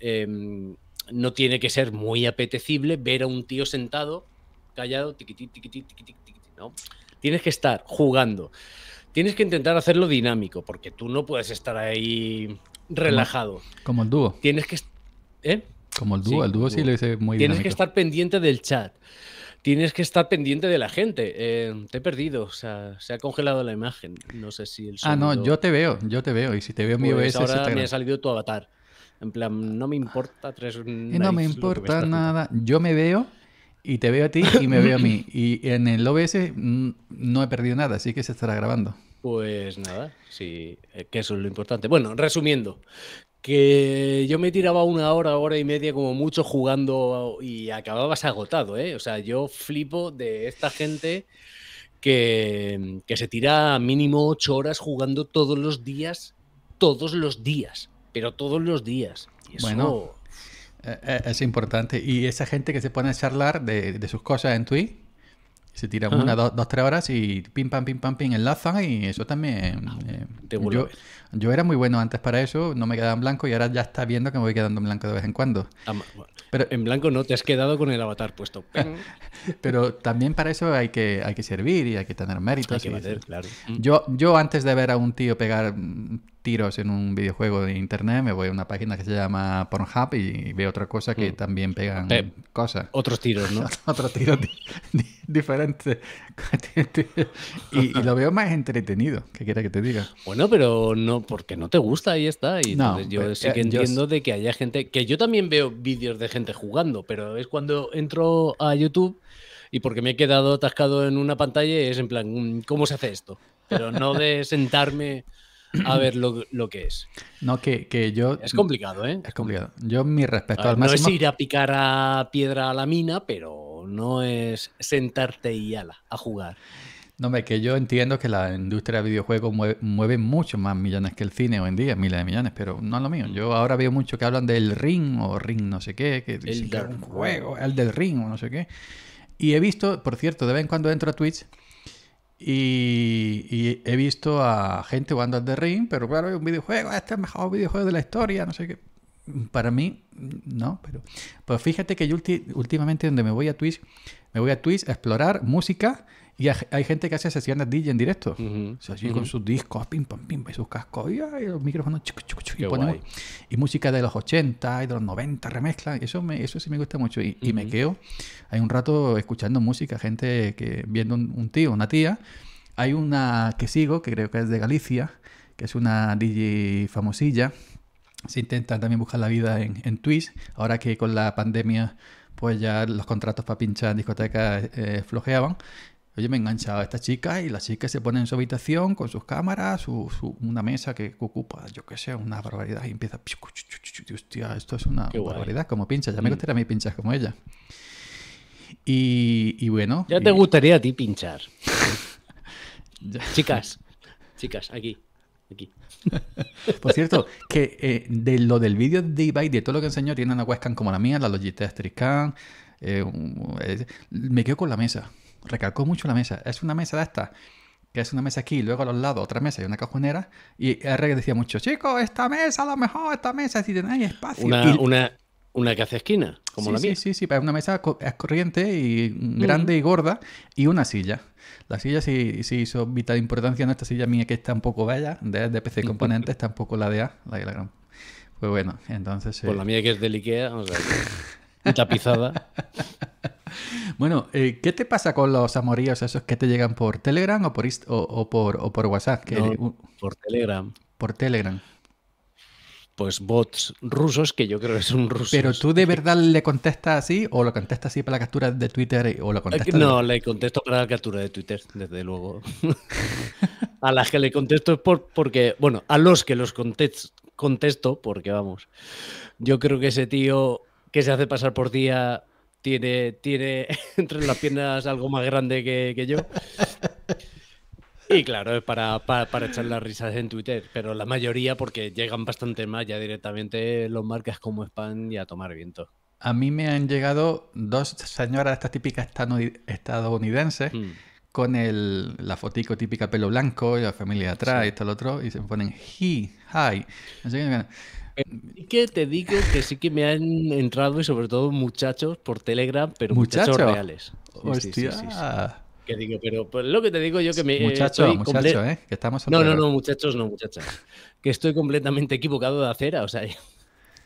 em, no tiene que ser muy apetecible ver a un tío sentado, callado, tiquití, tiquití, tiquití, ¿no? Tienes que estar jugando. Tienes que intentar hacerlo dinámico, porque tú no puedes estar ahí relajado. Como el dúo. Tienes que... ¿Eh? Como el dúo, el dúo sí lo dice muy bien. Tienes que estar pendiente del chat. Tienes que estar pendiente de la gente. Eh, te he perdido, o sea, se ha congelado la imagen. No sé si el sonido... Ah, no, yo te veo, yo te veo. Y si te veo mi pues Ahora me ha salido tu avatar. En plan, no me importa tres. Eh, no me importa nada. Yo me veo y te veo a ti y me veo a mí. Y en el OBS mm, no he perdido nada, así que se estará grabando. Pues nada, sí, eh, que eso es lo importante. Bueno, resumiendo, que yo me tiraba una hora, hora y media como mucho jugando y acababas agotado, ¿eh? O sea, yo flipo de esta gente que, que se tira mínimo ocho horas jugando todos los días, todos los días pero todos los días. Bueno, eh, eh, es importante. Y esa gente que se pone a charlar de, sus cosas en Twitch, se tiran una, dos, tres horas y pim, pam, pim, pam, pim, enlazan y eso también... Ah, eh, te eh, yo, era muy bueno antes para eso, no me quedaba en blanco y ahora ya está viendo que me voy quedando en blanco de vez en cuando. pero, en blanco no, te has quedado con el avatar puesto. pero también para eso hay que, hay que servir y hay que tener méritos. Yo, yo antes de ver a un tío pegar mm, tiros en un videojuego de internet, me voy a una página que se llama Pornhub y veo otra cosa que mm. también pegan eh, cosas. Otros tiros, ¿no? Otros tiros diferentes. y, lo veo más entretenido, que quiera que te diga. Bueno, pero no, porque no te gusta, ahí está. Y yo eh, sí que eh, entiendo de que haya gente, que yo también veo vídeos de gente jugando, pero es cuando entro a YouTube y porque me he quedado atascado en una pantalla es en plan, mm, ¿cómo se hace esto? Pero no de sentarme a ver lo, que es. No, que, yo. Es complicado, ¿eh? Es complicado. Yo, mi respeto al máximo. No es ir a picar a piedra a la mina, pero no es sentarte y ala, a jugar. No, me que yo entiendo que la industria de videojuegos mueve, muchos mucho más millones que el cine hoy en día, miles de millones, pero no es lo mío. Yo ahora veo mucho que hablan del ring o ring no sé qué, que el juego, el del ring o no sé qué. Y he visto, por cierto, de vez en cuando entro a Twitch y, he visto a gente jugando al The Ring, pero claro, es un videojuego, este es el mejor videojuego de la historia, no sé qué. Para mí, no, pero. Pues fíjate que últimamente donde me voy a Twitch, me voy a Twitch a explorar música y hay gente que hace sesiones DJ en directo. con sus discos, pim, pam, pim, y sus cascos, y, los micrófonos, y, música de los 80 y de los 90, remezcla. Eso, me, eso sí me gusta mucho. Y, me quedo hay un rato escuchando música, gente que viendo un, tío, una tía. Hay una que sigo, que creo que es de Galicia, que es una DJ famosilla. Se intenta también buscar la vida en, Twitch. Ahora que con la pandemia, pues ya los contratos para pinchar en discotecas eh, eh, flojeaban Oye, me enganchado a esta chica y la chica se pone en su habitación con sus cámaras, su, una mesa que ocupa, yo qué sé, una barbaridad y empieza, hostia, esto es una barbaridad, como pincha, ya me mm. gustaría a mí pinchar como ella. Y, bueno. Ya te gustaría a ti pinchar. chicas, chicas, aquí. Aquí. Por cierto, que eh, de lo del vídeo de Ibai, de todo lo que enseñó, tiene una webcam como la mía, la Logitech Tricam. Eh, me quedo con la mesa recalcó mucho la mesa. Es una mesa de esta, que es una mesa aquí, luego a los lados otra mesa y una cajonera. Y R decía mucho, chicos, esta mesa, a lo mejor, esta mesa, si tenéis espacio. Una, una, que hace esquina, como la mía. Sí, sí, sí, es una mesa corriente y mm. grande y gorda y una silla. La silla sí, sí hizo vital importancia, no esta silla mía que está un poco bella, de, PC Componentes, tampoco la de A, la de la gran. Pues bueno, entonces... Pues eh, la mía que es del Ikea, vamos a tapizada. Bueno, eh, ¿qué te pasa con los amoríos esos que te llegan por Telegram o por, o, por, por, WhatsApp? Eh, por Telegram. Por Telegram. Pues bots rusos, que yo creo que un rusos. ¿Pero tú de verdad le contestas así o lo contestas así para la captura de Twitter o lo eh, contestas No, le contesto para la captura de Twitter, desde luego. a las que le contesto es por, porque, bueno, a los que los contesto porque vamos, yo creo que ese tío que se hace pasar por día tiene, tiene entre las piernas algo más grande que, yo. Y claro, es para, para, echar las risas en Twitter, pero la mayoría porque llegan bastante más ya directamente los marcas como spam y a tomar viento. A mí me han llegado dos señoras, estas típicas estadounidenses, hmm. con el, la fotico típica pelo blanco y la familia atrás y todo otro, y se ponen hi, hi que te digo que sí que me han entrado, y sobre todo muchachos por Telegram, pero muchachos, reales. Hostia. Sí, digo, pero pues, lo que te digo yo que me. Muchachos, eh, muchachos, ¿eh? Que estamos. No, no, no, muchachos, no, muchachas. Que estoy completamente equivocado de acera, o sea.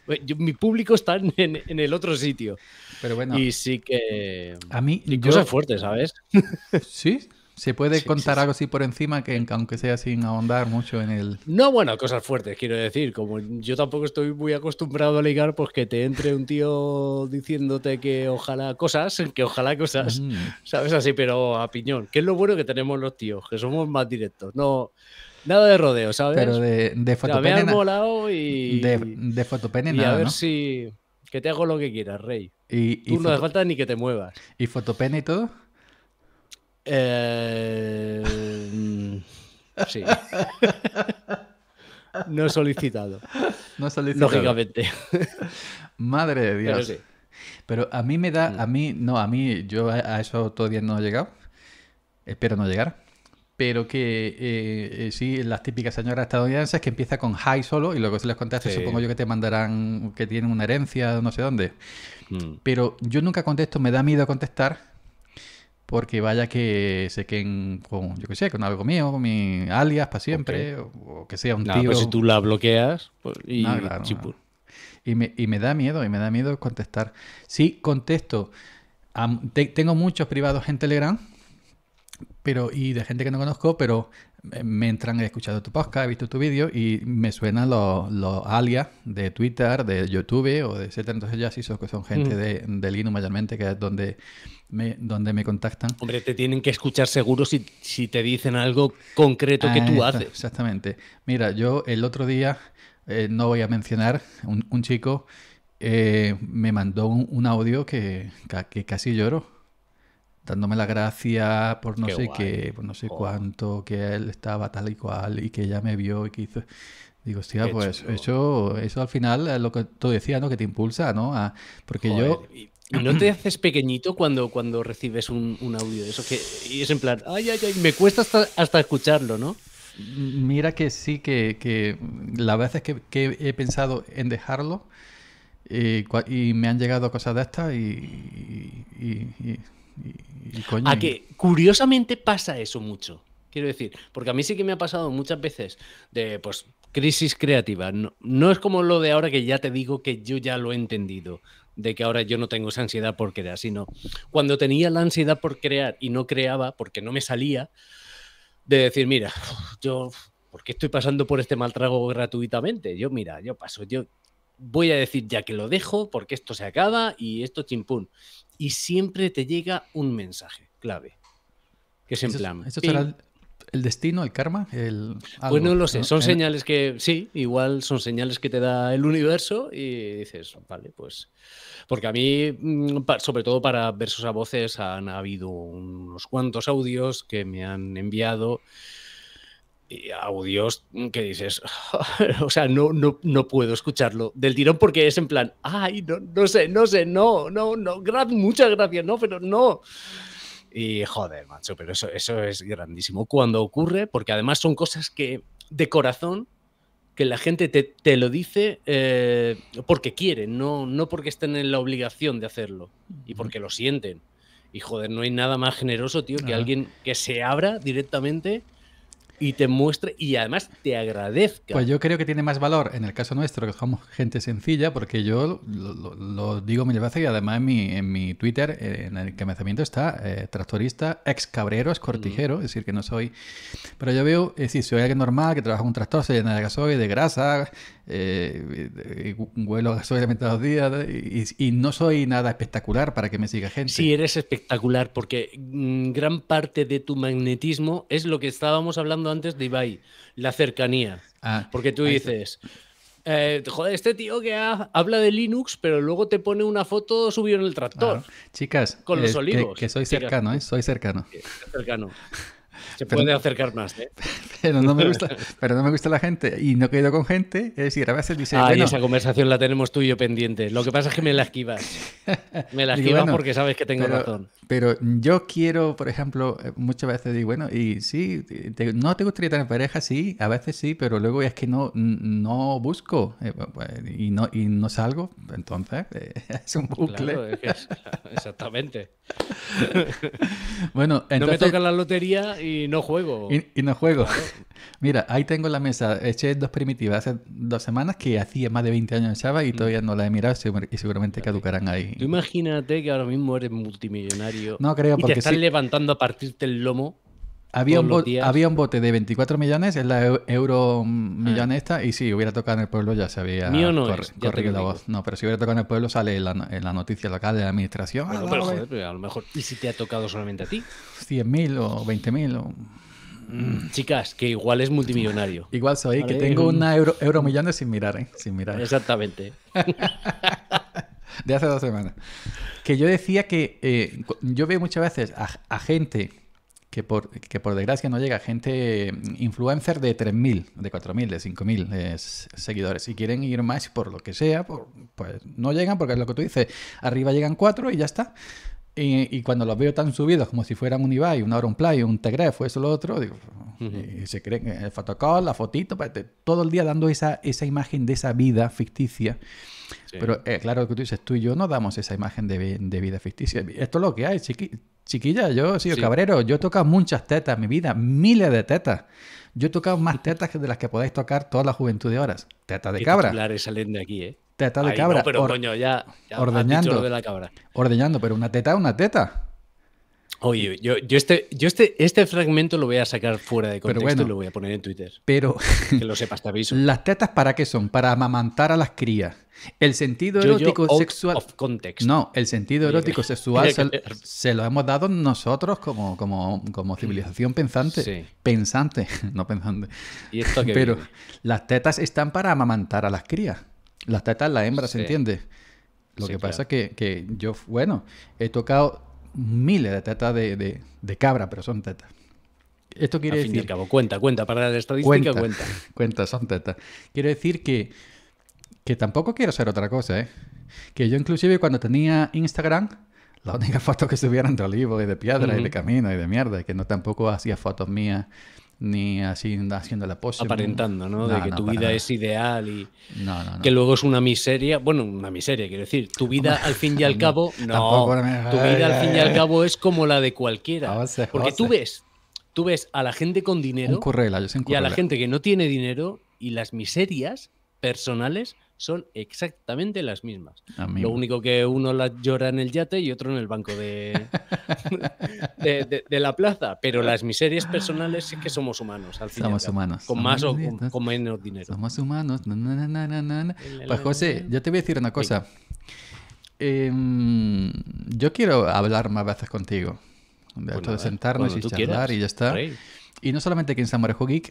Pues, mi público está en, el otro sitio. Pero bueno. Y sí que. A mí. yo, cosas fuertes, ¿sabes? Sí, ¿Se puede contar algo así por encima, que aunque sea sin ahondar mucho en el...? No, bueno, cosas fuertes, quiero decir. Como yo tampoco estoy muy acostumbrado a ligar, pues que te entre un tío diciéndote que ojalá cosas, que ojalá cosas, ¿sabes? Así, pero a piñón. ¿Qué es lo bueno que tenemos los tíos, que somos más directos. No... Nada de rodeo, ¿sabes? Pero de, de fotopene. molado y. De, de fotopene, nada. Y a ver si. Que te hago lo que quieras, rey. Y, Tú no hace falta ni que te muevas. ¿Y fotopene y todo? Eh, mm, sí. no solicitado. No solicitado. Lógicamente. Madre de Dios. Pero, a mí me da, mm. a mí, no, a mí, yo a, eso todavía no he llegado. Espero no llegar. Pero que eh, eh, sí, las típicas señoras estadounidenses que empieza con hi solo y luego se les contesta, supongo yo que te mandarán que tienen una herencia, no sé dónde. Mm. Pero yo nunca contesto, me da miedo contestar porque vaya que se queden con, yo qué sé, con algo mío, con mi alias para siempre, o, que sea un tío... tío. Pues si tú la bloqueas pues, y, pues. y, me, da miedo, y me da miedo contestar. Sí, contesto. tengo muchos privados en Telegram, pero y de gente que no conozco, pero me entran, he escuchado tu podcast, he visto tu vídeo y me suenan los, alias de Twitter, de YouTube o de etcétera. Entonces ya sí son, son gente mm. de, Linux mayormente, que es donde me, donde me contactan. Hombre, te tienen que escuchar seguro si, si te dicen algo concreto que ah, tú haces. Exactamente. Mira, yo el otro día, eh, no voy a mencionar, un, chico eh, me mandó un, audio que, casi lloró dándome la gracia por no sé qué, por no sé cuánto, que él estaba tal y cual y que ella me vio y que hizo... Digo, hostia, pues eso, eso al final es lo que tú decías, ¿no? Que te impulsa, ¿no? porque yo... Y... no te haces pequeñito cuando, cuando recibes un, audio de eso? Que, y es en plan, ay, ay, ay, me cuesta hasta, escucharlo, ¿no? Mira que sí, que, que las veces que, he pensado en dejarlo eh, y me han llegado cosas de estas y y, coño, a que curiosamente pasa eso mucho. Quiero decir, porque a mí sí que me ha pasado muchas veces de, pues, crisis creativa. No, no, es como lo de ahora que ya te digo que yo ya lo he entendido, de que ahora yo no tengo esa ansiedad por crear, sino cuando tenía la ansiedad por crear y no creaba porque no me salía, de decir, mira, yo, ¿por qué estoy pasando por este mal trago gratuitamente? Yo, mira, yo paso, yo voy a decir ya que lo dejo porque esto se acaba y esto chimpún. Y siempre te llega un mensaje clave. Que es en ¿Esto será el, destino, el karma? El, pues lo sé. Son señales que. Sí, igual son señales que te da el universo y dices, vale, pues. Porque a mí, mm, sobre todo para versos a voces, han habido unos cuantos audios que me han enviado audios que dices, o sea, no, no, no puedo escucharlo del tirón porque es en plan, ay, no, no sé, no sé, no, no, no, muchas gracias, no, pero no. Y joder, macho, pero eso, eso es grandísimo cuando ocurre, porque además son cosas que de corazón que la gente te, te lo dice eh, porque quiere, no, no porque estén en la obligación de hacerlo y porque lo sienten. Y joder, no hay nada más generoso, tío, que alguien que se abra directamente y te muestre y además te agradezca. Pues yo creo que tiene más valor en el caso nuestro, que somos gente sencilla, porque yo lo, digo mil veces y además en mi, en mi Twitter, eh, en el encabezamiento está eh, tractorista, ex cabrero, es cortijero, es decir, que no soy. Pero yo veo, es decir, soy alguien normal que trabaja con un tractor, se llena de gasoil, de grasa, eh, eh vuelo a gasolina días y, no soy nada espectacular para que me siga gente. Sí, eres espectacular porque mm, gran parte de tu magnetismo es lo que estábamos hablando antes de Ibai, la cercanía. Ah, porque tú dices... Eh, joder, este tío que habla de Linux, pero luego te pone una foto subido en el tractor. Chicas, con los Que, soy cercano, ¿eh? Soy Cercano. Se puede acercar más, ¿eh? Pero no, me gusta, pero no me gusta la gente y no quedo con gente. Es decir, a veces diseño Ah, y esa conversación la tenemos tú y yo pendiente. Lo que pasa es que me la esquivas. Me la esquivas porque sabes que tengo razón. Pero yo quiero, por ejemplo, eh, muchas veces digo, bueno, y sí, no te gustaría tener pareja, sí, a veces sí, pero luego es que no, no busco eh, y no, y no salgo. Entonces, es un bucle. exactamente. bueno, entonces. No me toca la lotería y no juego. Y, no juego. Mira, ahí tengo la mesa. Eché dos primitivas hace dos semanas que hacía más de 20 años en y mm. todavía no la he mirado y seguramente caducarán ahí. Tú imagínate que ahora mismo eres multimillonario. No creo, y Te están levantando a partirte el lomo había un, bote, había un bote de 24 millones, en la euro mm, ah. millón esta, y si hubiera tocado en el pueblo ya se había Mío no la voz. No, pero si hubiera tocado en el pueblo sale en la, noticia local de la administración. Ah, a lo mejor, ¿y si te ha tocado solamente a ti? 100.000 o 20.000 mil mm, Chicas, que igual es multimillonario. Igual soy, que tengo una euro, sin mirar, ¿eh? Sin mirar. Exactamente. de hace dos semanas. Que yo decía que eh, yo veo muchas veces a gente que por, que por desgracia no llega gente, mm, influencer de 3.000, de 4.000, de 5.000 eh, seguidores. Si quieren ir más por lo que sea, pues no llegan porque es lo que tú dices. Arriba llegan cuatro y ya está. Y, cuando los veo tan subidos como si fueran un Ibai, un Auronplay, un Tegref, eso lo otro, digo, y se creen eh, el fotocall, la fotito, pues, todo el día dando esa, esa imagen de esa vida ficticia. Pero eh, claro, lo que tú dices, tú y yo no damos esa imagen de, de, vida ficticia. Esto es lo que hay, chiqui Chiquilla, yo he sido cabrero, yo he tocado muchas tetas en mi vida, miles de tetas. Yo he tocado más tetas que de las que podéis tocar toda la juventud de horas. Tetas de cabra. Claro, salen de aquí, ¿eh? Tetas de cabra. pero coño, ya, ordeñando, de la cabra. Ordeñando, pero una teta es una teta. Oye, yo, yo, este, yo este, este fragmento lo voy a sacar fuera de contexto y lo voy a poner en Twitter. Pero que lo sepas, te Las tetas para qué son? Para amamantar a las crías. El sentido erótico sexual. No, el sentido erótico sexual se, lo hemos dado nosotros como, civilización pensante. Pensante, no pensante. ¿Y esto pero las tetas están para amamantar a las crías. Las tetas, la hembra, ¿se entiende? Lo que pasa es que, que yo, bueno, he tocado miles de tetas de, cabra, pero son tetas. Esto quiere fin decir. al cabo, cuenta, cuenta, para la estadística, cuenta. Cuenta, son tetas. Quiero decir que, que tampoco quiero ser otra cosa, ¿eh? Que yo, inclusive, cuando tenía Instagram, la única foto que era de olivo y de piedra y de camino y de mierda, que no tampoco hacía fotos mías ni así haciendo la pose. Aparentando, ¿no? de que tu vida es ideal y que luego es una miseria. Bueno, una miseria, quiero decir. Tu vida al fin y al cabo. no, tu vida al fin y al cabo es como la de cualquiera. porque tú ves, tú ves a la gente con dinero y a la gente que no tiene dinero y las miserias personales son exactamente las mismas. Lo único que uno la llora en el yate y otro en el banco de, de, la plaza, pero las miserias personales es que somos humanos. Al final. somos humanos. Con más o con, menos dinero. Somos humanos. Na, pues José, yo te voy a decir una cosa. Em, yo quiero hablar más veces contigo. De, de sentarnos y charlar y ya está. Y no solamente aquí en Samurai Geek,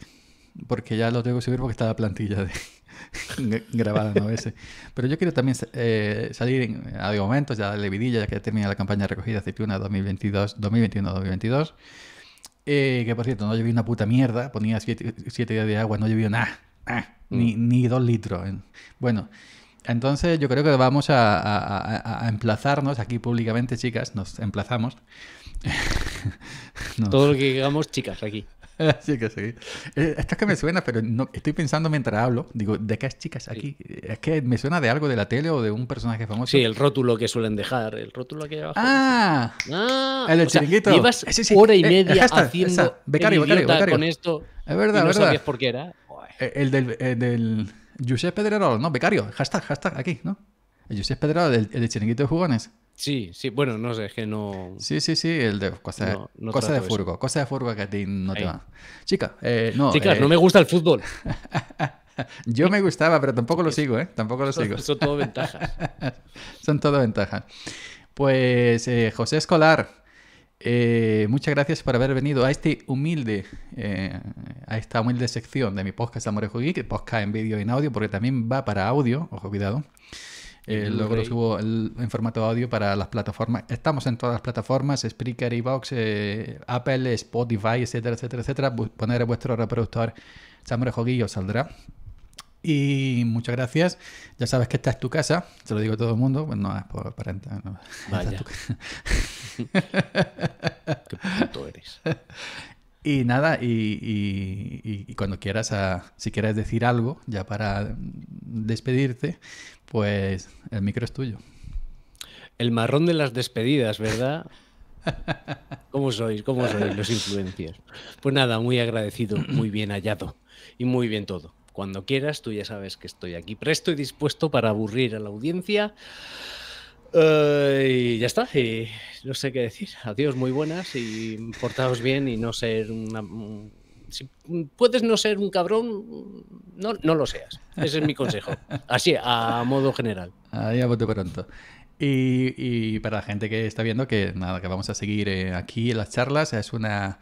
porque ya lo tengo que subir porque está la plantilla grabada, ¿no? Ese. Pero yo quiero también eh, salir en, a momentos, ya la vidilla, ya que termina la campaña de recogida aceituna 2021-2022. Eh, que por cierto, no llovió una puta mierda, ponía 7 días de agua, no llovió nada, mm. ni, ni dos litros. Bueno, entonces yo creo que vamos a, emplazarnos aquí públicamente, chicas, nos emplazamos. Todo lo que digamos, chicas, aquí. Así que sí. Eh, es que me suena, pero no, estoy pensando mientras hablo, digo, de qué chicas aquí. Es que me suena de algo de la tele o de un personaje famoso. Sí, el rótulo que suelen dejar, el rótulo que abajo. Ah, ah, el, del chiringuito. Sea, llevas hora y eh, media haciendo becario, el becario, con esto. Es verdad, y no verdad. por qué era. Eh, el del, el del Josep Pedrerol, ¿no? Becario, hashtag, hashtag aquí, ¿no? El Josep Pedrerol, el, chiringuito de jugones. Sí, sí, bueno, no sé, es que no. Sí, sí, sí, el de cosa, de furgo, cosa de furgo que a ti no te va. Chica, eh, no. Chicas, eh, no me gusta el fútbol. Yo me gustaba, pero tampoco lo sigo, ¿eh? Tampoco lo sigo. Son todo ventajas. son todo ventajas. Pues eh, José Escolar, muchas gracias por haber venido a este humilde, a esta humilde sección de mi podcast Amores que podcast en vídeo y en audio, porque también va para audio, ojo, cuidado. Eh, luego lo subo el, en formato audio para las plataformas. Estamos en todas las plataformas, Spreaker, Evox, eh, Apple, Spotify, etcétera, etcétera, etcétera. Poner vuestro reproductor Samurai Joguillo saldrá. Y muchas gracias. Ya sabes que esta es tu casa, se lo digo a todo el mundo. Bueno, es por, Vaya. puto eres. Y nada, y, cuando quieras, ah, si quieres decir algo, ya para despedirte, pues el micro es tuyo. El marrón de las despedidas, ¿verdad? ¿Cómo sois? ¿Cómo sois los influencias? Pues nada, muy agradecido, muy bien hallado y muy bien todo. Cuando quieras, tú ya sabes que estoy aquí presto y dispuesto para aburrir a la audiencia eh, y ya está, y no sé qué decir. Adiós, muy buenas y portaos bien y no ser una... Si puedes no ser un cabrón, no, no lo seas. Ese es mi consejo. Así, a modo general. Ahí a pronto. Y, para la gente que está viendo, que nada, que vamos a seguir eh, aquí en las charlas, es una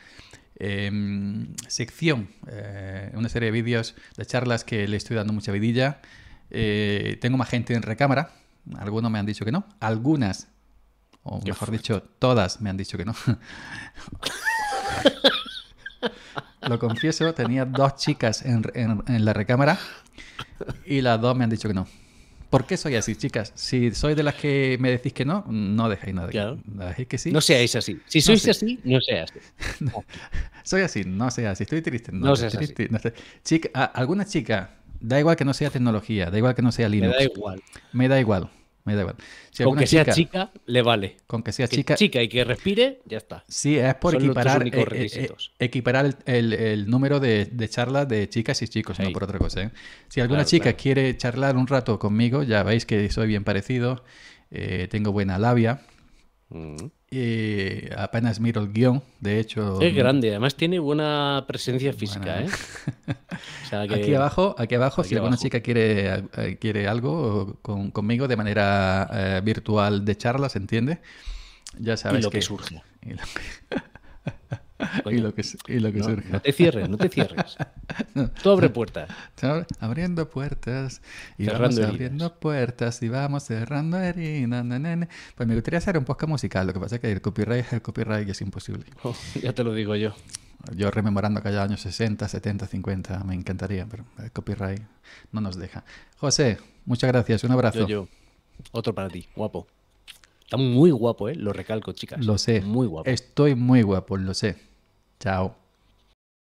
em, sección, eh, una serie de vídeos de charlas que le estoy dando mucha vidilla. tengo más gente en recámara, algunos me han dicho que no. Algunas, o mejor dicho, todas me han dicho que no. Lo confieso, tenía dos chicas en, la recámara y las dos me han dicho que no. ¿Por qué soy así, chicas? Si soy de las que me decís que no, no dejáis nada. de No seáis así. Si sois así, no seas soy así, no seas así. Estoy triste. No, seas triste, así. Chica, alguna chica, da igual que no sea tecnología, da igual que no sea Linux. Me da igual. Me da igual con que sea chica, le vale. Con que sea chica. Chica y que respire, ya está. Sí, es por equiparar, eh, eh, eh, equiparar el, número de, charlas de chicas y chicos, no por otra cosa. Si alguna chica quiere charlar un rato conmigo, ya veis que soy bien parecido, tengo buena labia. Mm y eh, apenas miro el guión, de hecho. Es grande, además tiene buena presencia física, ¿eh? Aquí abajo, aquí abajo, si alguna chica quiere, eh, quiere algo con, conmigo de manera virtual de charla, ¿se entiende? Ya sabes. Y lo que, surge. Y lo que, surja. No te cierres, no te cierres. Tú abre puertas. Abriendo puertas y cerrando puertas y vamos cerrando heridas. Pues me gustaría hacer un podcast musical. Lo que pasa es que el copyright es el copyright es imposible. Oh, ya te lo digo yo. Yo rememorando que haya años 60, 70, 50, me encantaría, pero el copyright no nos deja. José, muchas gracias, un abrazo. Yo, yo. Otro para ti, guapo. Está muy guapo, ¿eh? Lo recalco, chicas. Lo sé. Muy guapo. Estoy muy guapo, lo sé. Ciao.